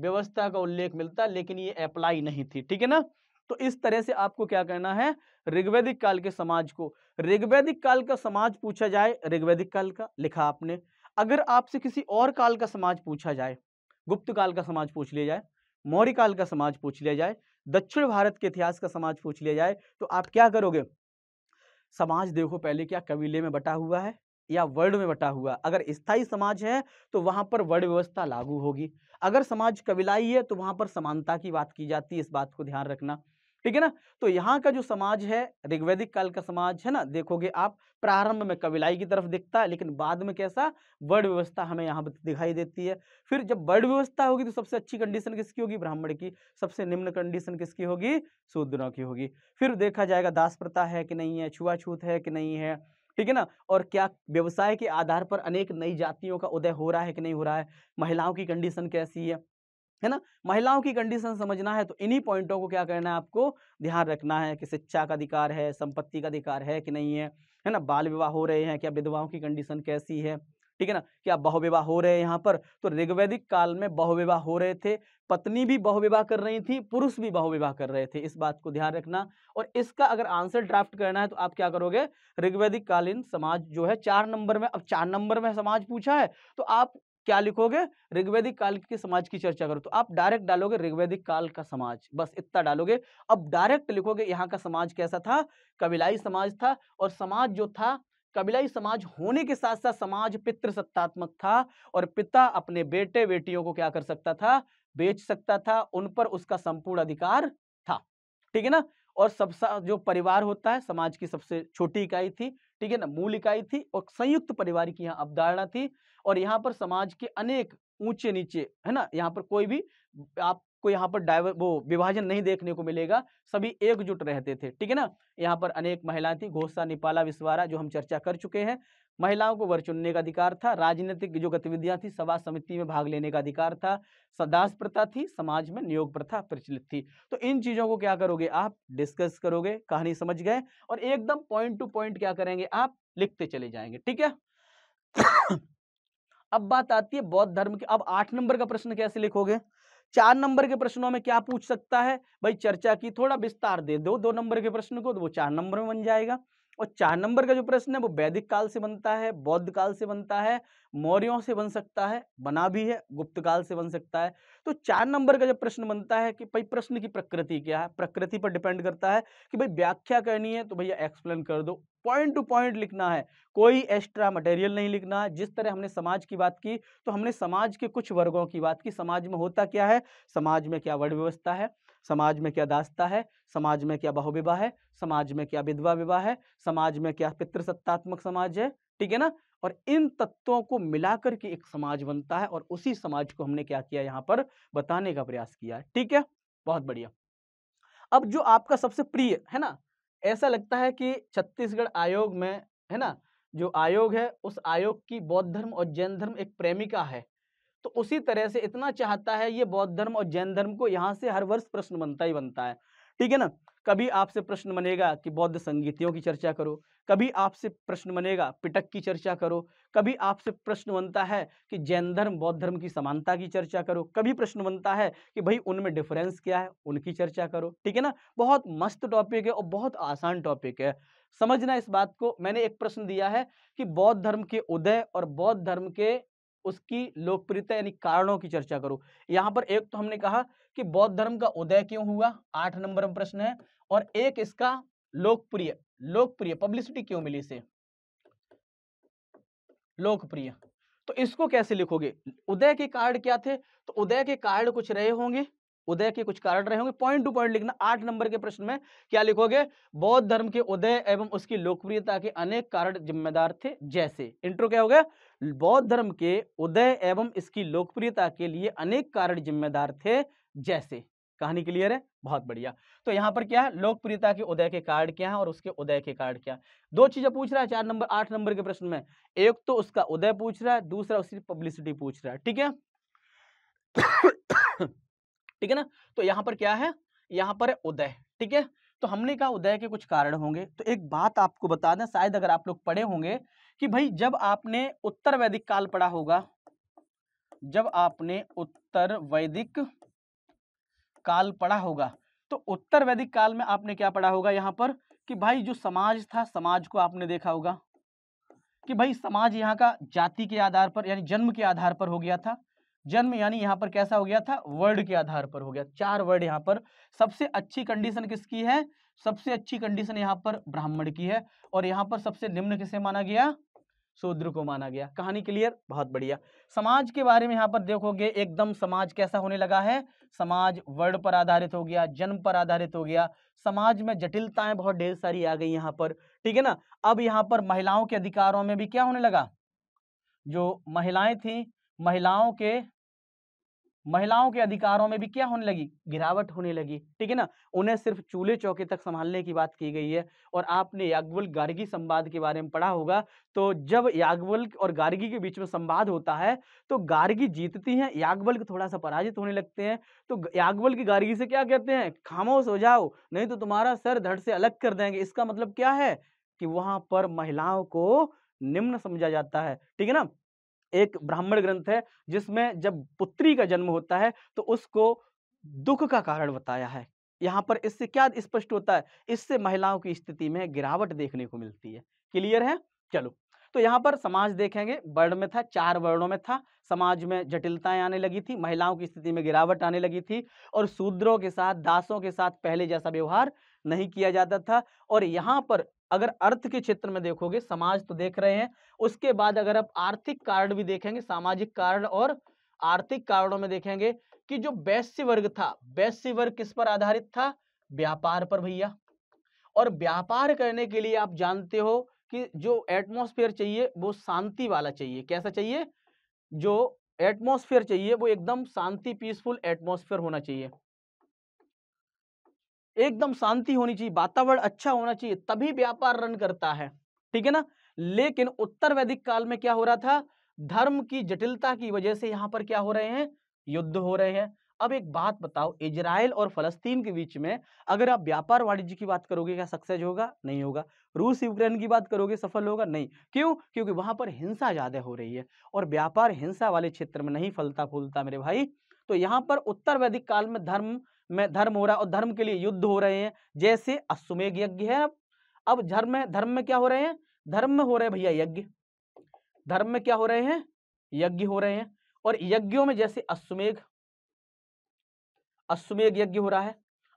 व्यवस्था का उल्लेख मिलता लेकिन ये अप्लाई नहीं थी ठीक है ना तो इस तरह से आपको क्या करना है ऋग्वेदिक काल के समाज को ऋग्वेदिक काल का समाज पूछा जाए ऋग्वेदिक काल का लिखा आपने अगर आपसे किसी और काल का समाज पूछा जाए गुप्त काल का समाज पूछ लिया जाए मौर्य काल का समाज पूछ लिया जाए दक्षिण भारत के इतिहास का समाज पूछ लिया जाए तो आप क्या करोगे समाज देखो पहले क्या कबीले में बटा हुआ है या वर्ड में बटा हुआ अगर स्थायी समाज है तो वहाँ पर वर्ड व्यवस्था लागू होगी अगर समाज कबिलाई है तो वहाँ पर समानता की बात की जाती है इस बात को ध्यान रखना ठीक है ना तो यहाँ का जो समाज है ऋग्वैदिक काल का समाज है ना देखोगे आप प्रारंभ में कबिलाई की तरफ दिखता है लेकिन बाद में कैसा वर्ड व्यवस्था हमें यहाँ दिखाई देती है फिर जब वर्ड व्यवस्था होगी तो सबसे अच्छी कंडीशन किसकी होगी ब्राह्मण की सबसे निम्न कंडीशन किसकी होगी शूद्रों की होगी फिर देखा जाएगा दास प्रथा है कि नहीं है छुआछूत है कि नहीं है ठीक है ना और क्या व्यवसाय के आधार पर अनेक नई जातियों का उदय हो रहा है कि नहीं हो रहा है महिलाओं की कंडीशन कैसी है है ना महिलाओं की कंडीशन समझना है तो इन्हीं पॉइंटों को क्या करना है आपको ध्यान रखना है कि शिक्षा का अधिकार है संपत्ति का अधिकार है कि नहीं है है ना बाल विवाह हो रहे हैं क्या विधवाओं की कंडीशन कैसी है ठीक है ना क्या बहुविवाह हो रहे हैं यहाँ पर तो ऋग्वैदिक काल में बहुविवाह हो रहे थे पत्नी भी बहुविवाह कर रही थी पुरुष भी बहुविवाह कर रहे थे इस बात को ध्यान रखना और इसका अगर आंसर ड्राफ्ट करना है तो आप क्या करोगे ऋग्वैदिक कालीन समाज जो है चार नंबर में अब चार नंबर में समाज पूछा है तो आप क्या लिखोगे ऋग्वेदिक काल की समाज की चर्चा करो तो आप डायरेक्ट डालोगे ऋग्वेदिक काल का समाज बस इतना डालोगे अब डायरेक्ट लिखोगे यहाँ का समाज कैसा था कबिलाई समाज था और समाज जो था कबिलाई समाज होने के साथ साथ समाज पितृसत्तात्मक था और पिता अपने बेटे बेटियों को क्या कर सकता था बेच सकता था उन पर उसका संपूर्ण अधिकार था ठीक है ना और सबसे जो परिवार होता है समाज की सबसे छोटी इकाई थी ठीक है ना मूल इकाई थी और संयुक्त परिवार की यहाँ अवधारणा थी और यहाँ पर समाज के अनेक ऊंचे नीचे है ना यहाँ पर कोई भी आपको यहाँ पर डाइवर वो विभाजन नहीं देखने को मिलेगा सभी एकजुट रहते थे ठीक है ना यहाँ पर अनेक महिलाएं थी घोषा निपाला विस्वारा जो हम चर्चा कर चुके हैं महिलाओं को वर चुनने का अधिकार था राजनीतिक जो गतिविधियां थी सभा समिति में भाग लेने का अधिकार था सदास प्रथा थी समाज में नियोग प्रथा प्रचलित थी तो इन चीज़ों को क्या करोगे आप डिस्कस करोगे कहानी समझ गए और एकदम पॉइंट टू पॉइंट क्या करेंगे आप लिखते चले जाएंगे ठीक है अब बात आती है बौद्ध धर्म की अब आठ नंबर का प्रश्न कैसे लिखोगे चार नंबर के प्रश्नों में क्या पूछ सकता है भाई चर्चा की थोड़ा विस्तार दे दो दो नंबर के प्रश्न को तो वो चार नंबर में बन जाएगा और चार नंबर का जो प्रश्न है वो वैदिक काल से बनता है बौद्ध काल से बनता है मौर्यों से बन सकता है बना भी है गुप्त काल से बन सकता है तो चार नंबर का जो प्रश्न बनता है कि भाई प्रश्न की प्रकृति क्या है प्रकृति पर डिपेंड करता है कि भाई व्याख्या करनी है तो भैया एक्सप्लेन कर दो पॉइंट टू पॉइंट लिखना है कोई एक्स्ट्रा मटेरियल नहीं लिखना है जिस तरह हमने समाज की बात की तो हमने समाज के कुछ वर्गों की बात की समाज में होता क्या है समाज में क्या वर्ण व्यवस्था है समाज में क्या दास्ता है समाज में क्या बहुविवाह है समाज में क्या विधवा विवाह है समाज में क्या पितृसत्तात्मक समाज है ठीक है ना और इन तत्वों को मिलाकर के एक समाज बनता है और उसी समाज को हमने क्या किया यहाँ पर बताने का प्रयास किया है ठीक है बहुत बढ़िया अब जो आपका सबसे प्रिय है ना ऐसा लगता है कि छत्तीसगढ़ आयोग में है ना जो आयोग है उस आयोग की बौद्ध धर्म और जैन धर्म एक प्रेमिका है तो उसी तरह से इतना चाहता है ये बौद्ध धर्म और जैन धर्म को यहाँ से हर वर्ष प्रश्न बनता ही बनता है ठीक है ना कभी आपसे प्रश्न बनेगा कि बौद्ध संगीतियों की चर्चा करो कभी आपसे प्रश्न बनेगा पिटक की चर्चा करो कभी आपसे प्रश्न बनता है कि जैन धर्म बौद्ध धर्म की समानता की चर्चा करो कभी प्रश्न बनता है कि भाई उनमें डिफरेंस क्या है उनकी चर्चा करो ठीक है ना बहुत मस्त टॉपिक है और बहुत आसान टॉपिक है समझना इस बात को मैंने एक प्रश्न दिया है कि बौद्ध धर्म के उदय और बौद्ध धर्म के उसकी लोकप्रियता यानी कारणों की चर्चा करो यहाँ पर एक तो हमने कहा कि बौद्ध धर्म का उदय क्यों हुआ आठ नंबर प्रश्न है और एक इसका लोकप्रिय लोकप्रिय पब्लिसिटी क्यों मिली इसे लोकप्रिय तो इसको कैसे लिखोगे उदय के कार्ड क्या थे तो उदय के कार्ड कुछ रहे होंगे उदय के कुछ कारण रहे होंगे पॉइंट टू पॉइंट लिखना आठ नंबर के प्रश्न में क्या लिखोगे बौद्ध धर्म के उदय एवं उसकी लोकप्रियता के अनेक कारण जिम्मेदार थे जैसे इंट्रो क्या हो गया बौद्ध धर्म के उदय एवं इसकी लोकप्रियता के लिए अनेक कारण जिम्मेदार थे जैसे कहानी क्लियर है बहुत बढ़िया तो यहाँ पर क्या है लोकप्रियता के उदय के कार्ड क्या है और उसके उदय के कार्ड क्या दो चीजें पूछ रहा है चार नंबर आठ नंबर के प्रश्न में एक तो उसका उदय पूछ रहा है दूसरा उसकी पब्लिसिटी पूछ रहा है ठीक है ठीक है ना तो यहाँ पर क्या है यहाँ पर उदय ठीक है तो हमने कहा उदय के कुछ कारण होंगे तो एक बात आपको बता दें शायद अगर आप लोग पढ़े होंगे कि भाई जब आपने उत्तर वैदिक काल पढ़ा होगा जब आपने उत्तर वैदिक काल पढ़ा होगा तो उत्तर वैदिक काल में आपने क्या पढ़ा होगा यहाँ पर कि भाई जो समाज था समाज को आपने देखा होगा कि भाई समाज यहाँ का जाति के आधार पर यानी जन्म के आधार पर हो गया था जन्म यानी यहाँ पर कैसा हो गया था वर्ड के आधार पर हो गया चार वर्ड यहाँ पर सबसे अच्छी कंडीशन किसकी है सबसे अच्छी कंडीशन यहाँ पर ब्राह्मण की है और यहाँ पर सबसे निम्न किसे माना गया शूद्र को माना गया कहानी क्लियर बहुत बढ़िया समाज के बारे में यहाँ पर देखोगे एकदम समाज कैसा होने लगा है समाज वर्ड पर आधारित हो गया जन्म पर आधारित हो गया समाज में जटिलताएं बहुत ढेर सारी आ गई यहाँ पर ठीक है ना अब यहाँ पर महिलाओं के अधिकारों में भी क्या होने लगा जो महिलाएं थी महिलाओं के महिलाओं के अधिकारों में भी क्या होने लगी गिरावट होने लगी ठीक है ना उन्हें सिर्फ चूल्हे चौके तक संभालने की बात की गई है और आपने याग्वल गार्गी संवाद के बारे में पढ़ा होगा तो जब याग्वल और गार्गी के बीच में संवाद होता है तो गार्गी जीतती हैं याग्वल थोड़ा सा पराजित होने लगते हैं तो याग्वल की गार्गी से क्या कहते हैं खामोश हो जाओ नहीं तो तुम्हारा सर धड़ से अलग कर देंगे इसका मतलब क्या है कि वहां पर महिलाओं को निम्न समझा जाता है ठीक है ना एक ब्राह्मण ग्रंथ है जिसमें जब पुत्री का जन्म होता है तो उसको दुख का कारण बताया है यहाँ पर इससे क्या स्पष्ट इस होता है इससे महिलाओं की स्थिति में गिरावट देखने को मिलती है क्लियर है चलो तो यहाँ पर समाज देखेंगे वर्ण में था चार वर्णों में था समाज में जटिलताएं आने लगी थी महिलाओं की स्थिति में गिरावट आने लगी थी और शूद्रों के साथ दासों के साथ पहले जैसा व्यवहार नहीं किया जाता था और यहाँ पर अगर अर्थ के क्षेत्र में देखोगे समाज तो देख रहे हैं उसके बाद अगर आप आर्थिक कार्ड भी देखेंगे सामाजिक कार्ड और आर्थिक कारणों में देखेंगे कि जो वैश्य वर्ग था वैश्य वर्ग किस पर आधारित था व्यापार पर भैया और व्यापार करने के लिए आप जानते हो कि जो एटमोसफियर चाहिए वो शांति वाला चाहिए कैसा चाहिए जो एटमोस्फेयर चाहिए वो एकदम शांति पीसफुल एटमोस्फेयर होना चाहिए एकदम शांति होनी चाहिए वातावरण अच्छा होना चाहिए तभी व्यापार रन करता है ठीक है ना लेकिन उत्तर वैदिक काल में क्या हो रहा था धर्म की जटिलता की वजह से यहाँ पर क्या हो रहे हैं युद्ध हो रहे हैं अब एक बात बताओ इजराइल और फलस्तीन के बीच में अगर आप व्यापार वाणिज्य की बात करोगे क्या सक्सेस होगा नहीं होगा रूस यूक्रेन की बात करोगे सफल होगा नहीं क्यों क्योंकि वहां पर हिंसा ज्यादा हो रही है और व्यापार हिंसा वाले क्षेत्र में नहीं फलता फूलता मेरे भाई तो यहाँ पर उत्तर वैदिक काल में धर्म में धर्म हो रहा है और धर्म के लिए युद्ध हो रहे हैं जैसे अश्वमेघ यज्ञ है अब अब धर्म में धर्म में क्या हो रहे हैं धर्म में हो रहे हैं भैया यज्ञ धर्म में क्या हो रहे हैं यज्ञ हो रहे हैं और यज्ञों में जैसे अश्वमेघ अश्वमेघ यज्ञ हो रहा है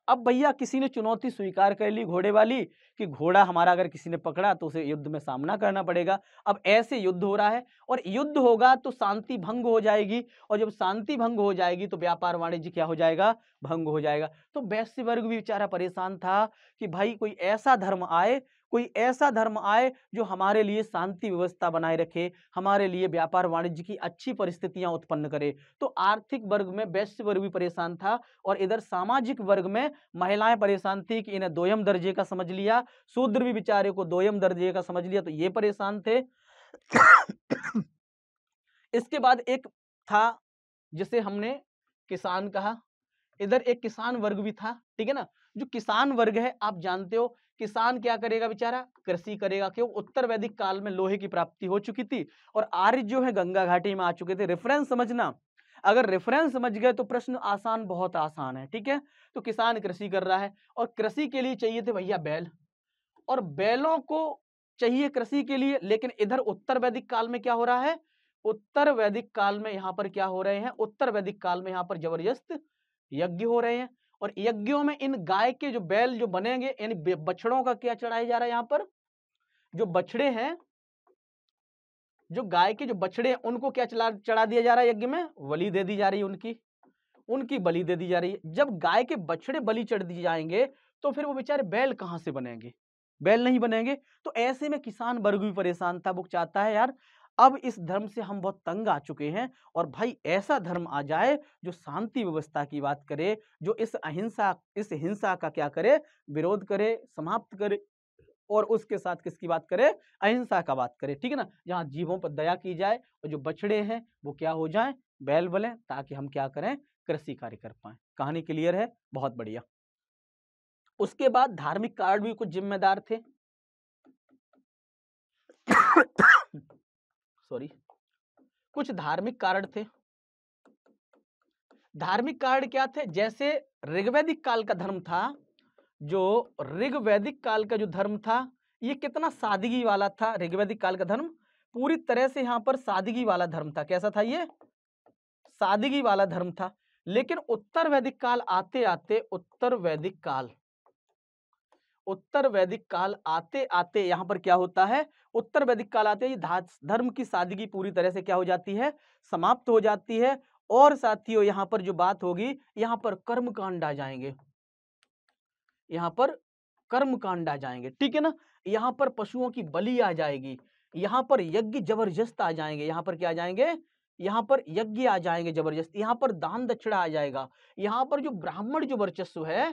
अब भैया किसी ने चुनौती स्वीकार कर ली घोड़े वाली कि घोड़ा हमारा अगर किसी ने पकड़ा तो उसे युद्ध में सामना करना पड़ेगा अब ऐसे युद्ध हो रहा है और युद्ध होगा तो शांति भंग हो जाएगी और जब शांति भंग हो जाएगी तो व्यापार वाणिज्य क्या हो जाएगा भंग हो जाएगा तो वैश्य वर्ग भी बेचारा परेशान था कि भाई कोई ऐसा धर्म आए कोई ऐसा धर्म आए जो हमारे लिए शांति व्यवस्था बनाए रखे हमारे लिए व्यापार वाणिज्य की अच्छी परिस्थितियां उत्पन्न करे तो आर्थिक वर्ग में वैश्य वर्ग भी परेशान था और इधर सामाजिक वर्ग में महिलाएं परेशान थी कि इन्हें दोयम दर्जे का समझ लिया शूद्र भी बिचारे को दोयम दर्जे का समझ लिया तो ये परेशान थे इसके बाद एक था जिसे हमने किसान कहा इधर एक किसान वर्ग भी था ठीक है ना जो किसान वर्ग है आप जानते हो किसान क्या करेगा बेचारा कृषि करेगा क्यों उत्तर वैदिक काल में लोहे की प्राप्ति हो चुकी थी और आर्य जो है गंगा घाटी में आ चुके थे रेफरेंस समझना अगर रेफरेंस समझ गए तो प्रश्न आसान बहुत आसान है ठीक है तो किसान कृषि कर रहा है और कृषि के लिए चाहिए थे भैया बैल और बैलों को चाहिए कृषि के लिए लेकिन इधर उत्तर वैदिक काल में क्या हो रहा है उत्तर वैदिक काल में यहाँ पर क्या हो रहे हैं उत्तर वैदिक काल में यहाँ पर जबरदस्त यज्ञ हो रहे हैं और यज्ञों में इन गाय के जो बैल जो बनेंगे यानी बछड़ों का क्या चढ़ाया जा रहा है यहाँ पर जो बछड़े हैं जो गाय के जो बछड़े हैं उनको क्या चला चढ़ा दिया जा रहा है यज्ञ में बलि दे दी जा रही है उनकी उनकी बलि दे दी जा रही है जब गाय के बछड़े बलि चढ़ दिए जाएंगे तो फिर वो बेचारे बैल कहाँ से बनेंगे बैल नहीं बनेंगे तो ऐसे में किसान वर्ग भी परेशान था वो चाहता है यार अब इस धर्म से हम बहुत तंग आ चुके हैं और भाई ऐसा धर्म आ जाए जो शांति व्यवस्था की बात करे जो इस अहिंसा इस हिंसा का क्या करे विरोध करे समाप्त करे और उसके साथ किसकी बात करे अहिंसा का बात करे ठीक है ना जहाँ जीवों पर दया की जाए और जो बछड़े हैं वो क्या हो जाए बैल बलें ताकि हम क्या करें कृषि कार्य कर पाए कहानी क्लियर है बहुत बढ़िया उसके बाद धार्मिक कार्ड भी कुछ जिम्मेदार थे सॉरी कुछ धार्मिक कारण थे धार्मिक कारण क्या थे जैसे ऋग्वैदिक काल का धर्म था जो ऋग्वैदिक काल का जो धर्म था ये कितना सादगी वाला था ऋग्वैदिक काल का धर्म पूरी तरह से यहां पर सादगी वाला धर्म था कैसा था ये सादगी वाला धर्म था लेकिन उत्तर वैदिक काल आते आते उत्तर वैदिक काल उत्तर वैदिक काल आते आते यहाँ पर क्या होता है उत्तर वैदिक काल आते ही धर्म की सादगी पूरी तरह से क्या हो जाती है समाप्त हो जाती है और साथियों यहाँ पर जो बात होगी यहाँ पर कर्म कांड आ जाएंगे यहाँ पर कर्म कांड आ जाएंगे ठीक है ना यहाँ पर पशुओं की बलि आ जाएगी यहाँ पर यज्ञ जबरदस्त आ जाएंगे यहाँ पर क्या आ जाएंगे यहाँ पर यज्ञ आ जाएंगे जबरदस्त यहाँ पर दान दक्षिणा आ जाएगा यहाँ पर जो ब्राह्मण जो वर्चस्व है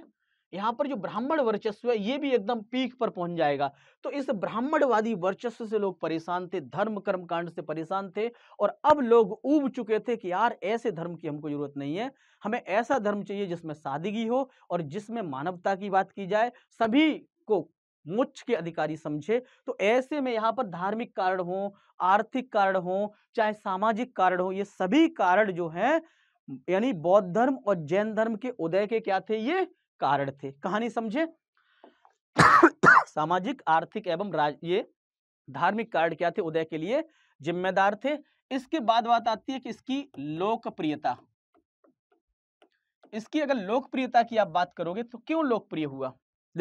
यहाँ पर जो ब्राह्मण वर्चस्व है ये भी एकदम पीक पर पहुंच जाएगा तो इस ब्राह्मणवादी वर्चस्व से लोग परेशान थे धर्म कर्म कांड से परेशान थे और अब लोग उब चुके थे कि यार ऐसे धर्म की हमको जरूरत नहीं है हमें ऐसा धर्म चाहिए जिसमें सादगी हो और जिसमें मानवता की बात की जाए सभी को मोक्ष के अधिकारी समझे तो ऐसे में यहाँ पर धार्मिक कारण हो आर्थिक कारण हो चाहे सामाजिक कारण हो ये सभी कारण जो है यानी बौद्ध धर्म और जैन धर्म के उदय के क्या थे ये कारण थे कहानी समझे सामाजिक आर्थिक एवं राज ये धार्मिक कारण क्या थे उदय के लिए जिम्मेदार थे इसके बाद बात आती है कि इसकी लोकप्रियता इसकी अगर लोकप्रियता की आप बात करोगे तो क्यों लोकप्रिय हुआ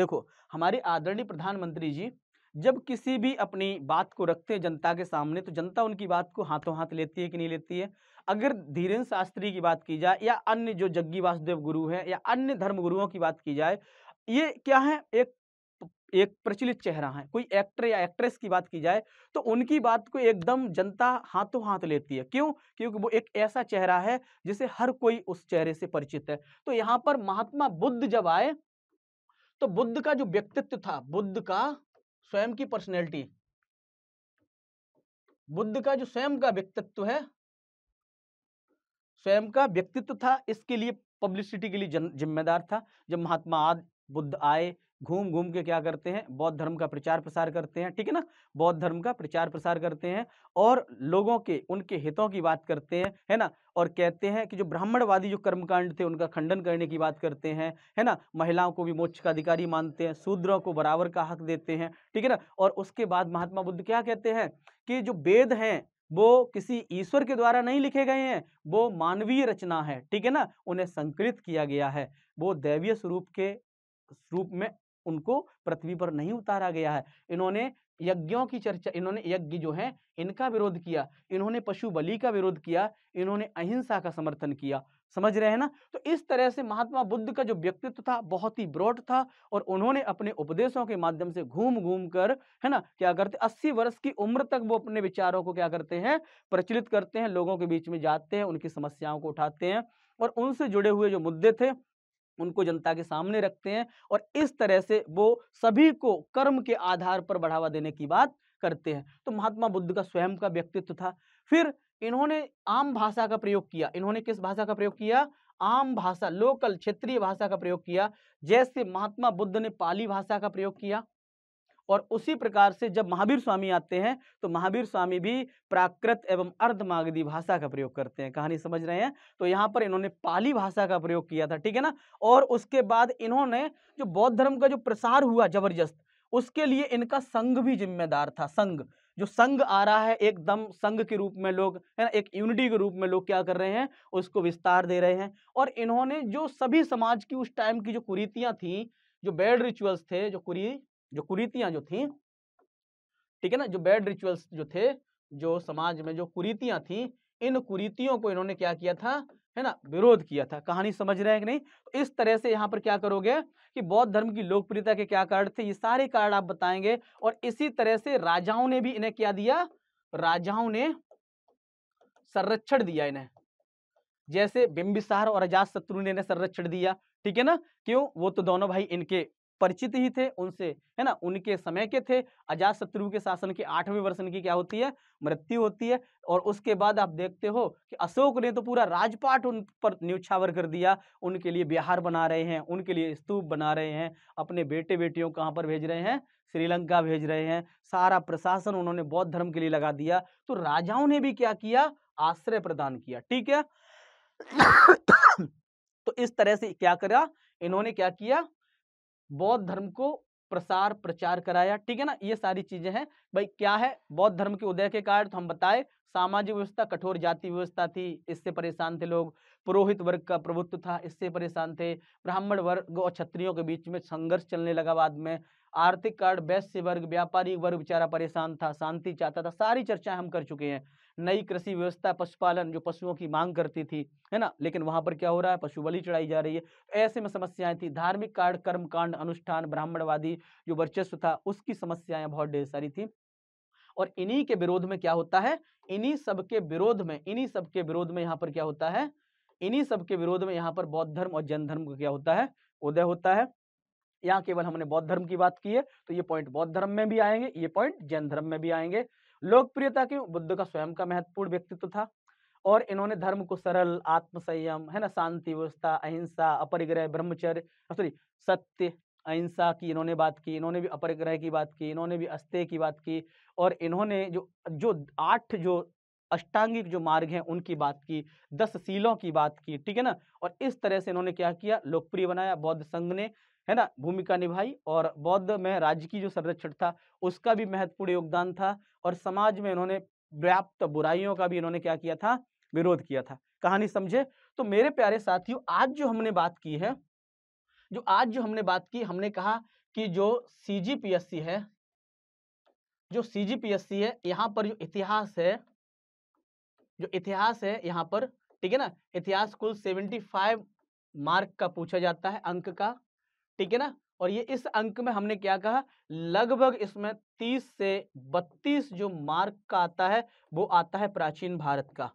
देखो हमारे आदरणीय प्रधानमंत्री जी जब किसी भी अपनी बात को रखते हैं जनता के सामने तो जनता उनकी बात को हाथों हाथ लेती है कि नहीं लेती है अगर धीरेन्द्र शास्त्री की बात की जाए या अन्य जो जग्गी वासुदेव गुरु हैं या अन्य धर्म गुरुओं की बात की जाए ये क्या है एक एक प्रचलित चेहरा है कोई एक्टर या एक्ट्रेस की बात की जाए तो उनकी बात को एकदम जनता हाथों हाथ लेती है क्यों क्योंकि वो एक ऐसा चेहरा है जिसे हर कोई उस चेहरे से परिचित है तो यहां पर महात्मा बुद्ध जब आए तो बुद्ध का जो व्यक्तित्व था बुद्ध का स्वयं की पर्सनैलिटी बुद्ध का जो स्वयं का व्यक्तित्व है स्वयं का व्यक्तित्व था इसके लिए पब्लिसिटी के लिए जिम्मेदार था जब महात्मा आद बुद्ध आए घूम घूम के क्या करते हैं बौद्ध धर्म का प्रचार प्रसार करते हैं ठीक है ना बौद्ध धर्म का प्रचार प्रसार करते हैं और लोगों के उनके हितों की बात करते हैं है ना और कहते हैं कि जो ब्राह्मणवादी जो कर्मकांड थे उनका खंडन करने की बात करते हैं है ना महिलाओं को भी मोक्ष का अधिकारी मानते हैं शूद्रों को बराबर का हक देते हैं ठीक है ना और उसके बाद महात्मा बुद्ध क्या कहते हैं कि जो वेद हैं वो किसी ईश्वर के द्वारा नहीं लिखे गए हैं वो मानवीय रचना है ठीक है ना उन्हें संकलित किया गया है वो दैवीय स्वरूप के रूप में उनको पृथ्वी पर नहीं उतारा गया है इन्होंने यज्ञों की चर्चा इन्होंने यज्ञ जो है इनका विरोध किया इन्होंने पशु बलि का विरोध किया इन्होंने अहिंसा का समर्थन किया समझ रहे हैं ना तो इस तरह से महात्मा बुद्ध का जो व्यक्तित्व था बहुत ही ब्रॉड था और उन्होंने अपने उपदेशों के माध्यम से घूम घूम कर है ना क्या करते अस्सी वर्ष की उम्र तक वो अपने विचारों को क्या करते हैं प्रचलित करते हैं लोगों के बीच में जाते हैं उनकी समस्याओं को उठाते हैं और उनसे जुड़े हुए जो मुद्दे थे उनको जनता के सामने रखते हैं और इस तरह से वो सभी को कर्म के आधार पर बढ़ावा देने की बात करते हैं तो महात्मा बुद्ध का स्वयं का व्यक्तित्व था फिर इन्होंने आम भाषा का प्रयोग किया इन्होंने किस भाषा का प्रयोग किया आम भाषा लोकल क्षेत्रीय भाषा का प्रयोग किया जैसे महात्मा बुद्ध ने पाली भाषा का प्रयोग किया और उसी प्रकार से जब महावीर स्वामी आते हैं तो महावीर स्वामी भी प्राकृत एवं अर्धमागधी भाषा का प्रयोग करते हैं कहानी समझ रहे हैं तो यहाँ पर इन्होंने पाली भाषा का प्रयोग किया था ठीक है ना और उसके बाद इन्होंने जो बौद्ध धर्म का जो प्रसार हुआ जबरदस्त उसके लिए इनका संघ भी जिम्मेदार था संघ जो संघ आ रहा है एकदम संघ के रूप में लोग है ना एक यूनिटी के रूप में लोग क्या कर रहे हैं उसको विस्तार दे रहे हैं और इन्होंने जो सभी समाज की उस टाइम की जो कुरीतियां थी जो बैड रिचुअल्स थे जो कुरी जो कुरीतियां जो थी ठीक है ना जो बैड रिचुअल्स जो थे जो समाज में जो कुरीतियां थी इन कुरीतियों को इन्होंने क्या किया था है ना विरोध किया था कहानी समझ रहे हैं कि नहीं तो इस तरह से यहाँ पर क्या करोगे कि बौद्ध धर्म की लोकप्रियता के क्या कारण थे ये सारे कारण आप बताएंगे और इसी तरह से राजाओं ने भी इन्हें क्या दिया राजाओं ने संरक्षण दिया इन्हें जैसे बिंबिसार और अजात शत्रु ने इन्हें संरक्षण दिया ठीक है ना क्यों वो तो दोनों भाई इनके परिचित ही थे उनसे है ना उनके समय के थे अजात शत्रु के शासन के आठवें वर्ष की क्या होती है मृत्यु होती है और उसके बाद आप देखते हो कि अशोक ने तो पूरा राजपाट उन पर न्यूछावर कर दिया उनके लिए बिहार बना रहे हैं उनके लिए स्तूप बना रहे हैं अपने बेटे बेटियों कहाँ पर भेज रहे हैं श्रीलंका भेज रहे हैं सारा प्रशासन उन्होंने बौद्ध धर्म के लिए लगा दिया तो राजाओं ने भी क्या किया आश्रय प्रदान किया ठीक है तो इस तरह से क्या करा इन्होंने क्या किया बौद्ध धर्म को प्रसार प्रचार कराया ठीक है ना ये सारी चीजें हैं भाई क्या है बौद्ध धर्म के उदय के कारण तो हम बताए सामाजिक व्यवस्था कठोर जाति व्यवस्था थी इससे परेशान थे लोग पुरोहित वर्ग का प्रभुत्व था इससे परेशान थे ब्राह्मण वर्ग और क्षत्रियों के बीच में संघर्ष चलने लगा बाद में आर्थिक कारण वैश्य वर्ग व्यापारी वर्ग बेचारा परेशान था शांति चाहता था सारी चर्चाएं हम कर चुके हैं नई कृषि व्यवस्था पशुपालन जो पशुओं की मांग करती थी है ना लेकिन वहां पर क्या हो रहा है पशु बलि चढ़ाई जा रही है तो ऐसे में समस्याएं थी धार्मिक कार्ड कर्म कांड अनुष्ठान ब्राह्मणवादी जो वर्चस्व था उसकी समस्याएं बहुत ढेर सारी थी और इन्हीं के विरोध में क्या होता है इन्हीं सब के विरोध में इन्हीं सब के विरोध में यहाँ पर क्या होता है इन्हीं सब के विरोध में यहाँ पर बौद्ध धर्म और जैन धर्म का क्या होता है उदय होता है यहाँ केवल हमने बौद्ध धर्म की बात की है तो ये पॉइंट बौद्ध धर्म में भी आएंगे ये पॉइंट जैन धर्म में भी आएंगे लोकप्रियता क्यों बुद्ध का स्वयं का महत्वपूर्ण व्यक्तित्व था और इन्होंने धर्म को सरल आत्मसंयम है ना शांति व्यवस्था अहिंसा अपरिग्रह ब्रह्मचर्य सॉरी सत्य अहिंसा की इन्होंने बात की इन्होंने भी अपरिग्रह की बात की इन्होंने भी अस्त्य की बात की और इन्होंने जो जो आठ जो अष्टांगिक जो मार्ग हैं उनकी बात की दस सीलों की बात की ठीक है ना और इस तरह से इन्होंने क्या किया लोकप्रिय बनाया बौद्ध संघ ने है ना भूमिका निभाई और बौद्ध में राज्य की जो संरक्षण था उसका भी महत्वपूर्ण योगदान था और समाज में इन्होंने व्याप्त बुराइयों का भी इन्होंने क्या किया था विरोध किया था कहानी समझे तो मेरे प्यारे साथियों आज जो हमने बात की है जो आज जो हमने बात की हमने कहा कि जो सी है जो सी है यहाँ पर जो इतिहास है जो इतिहास है यहाँ पर ठीक है ना इतिहास कुल सेवेंटी फाइव मार्क का पूछा जाता है अंक का ठीक है ना और ये इस अंक में हमने क्या कहा लगभग इसमें 30 से 32 जो मार्क का आता है वो आता है प्राचीन भारत का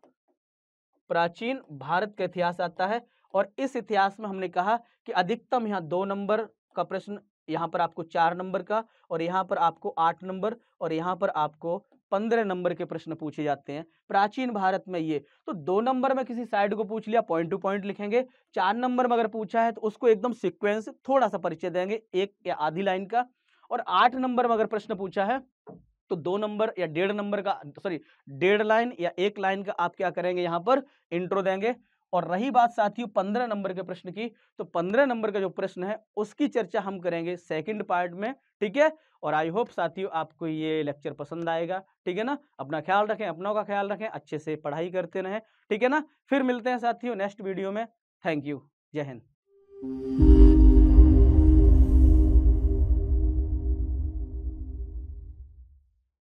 प्राचीन भारत का इतिहास आता है और इस इतिहास में हमने कहा कि अधिकतम यहाँ दो नंबर का प्रश्न यहाँ पर आपको चार नंबर का और यहाँ पर आपको आठ नंबर और यहाँ पर आपको पंद्रह नंबर के प्रश्न पूछे जाते हैं प्राचीन भारत में ये तो दो नंबर में किसी साइड को पूछ लिया पॉइंट टू पॉइंट लिखेंगे चार नंबर में अगर पूछा है तो उसको एकदम सिक्वेंस थोड़ा सा परिचय देंगे एक या आधी लाइन का और आठ नंबर में अगर प्रश्न पूछा है तो दो नंबर या डेढ़ नंबर का सॉरी डेढ़ लाइन या एक लाइन का आप क्या करेंगे यहां पर इंट्रो देंगे और रही बात साथियों पंद्रह नंबर के प्रश्न की तो पंद्रह नंबर का जो प्रश्न है उसकी चर्चा हम करेंगे सेकंड पार्ट में ठीक है और आई होप साथियों आपको ये लेक्चर पसंद आएगा ठीक है ना अपना ख्याल रखें अपनों का ख्याल रखें अच्छे से पढ़ाई करते रहें ठीक है ना फिर मिलते हैं साथियों नेक्स्ट वीडियो में थैंक यू जय हिंद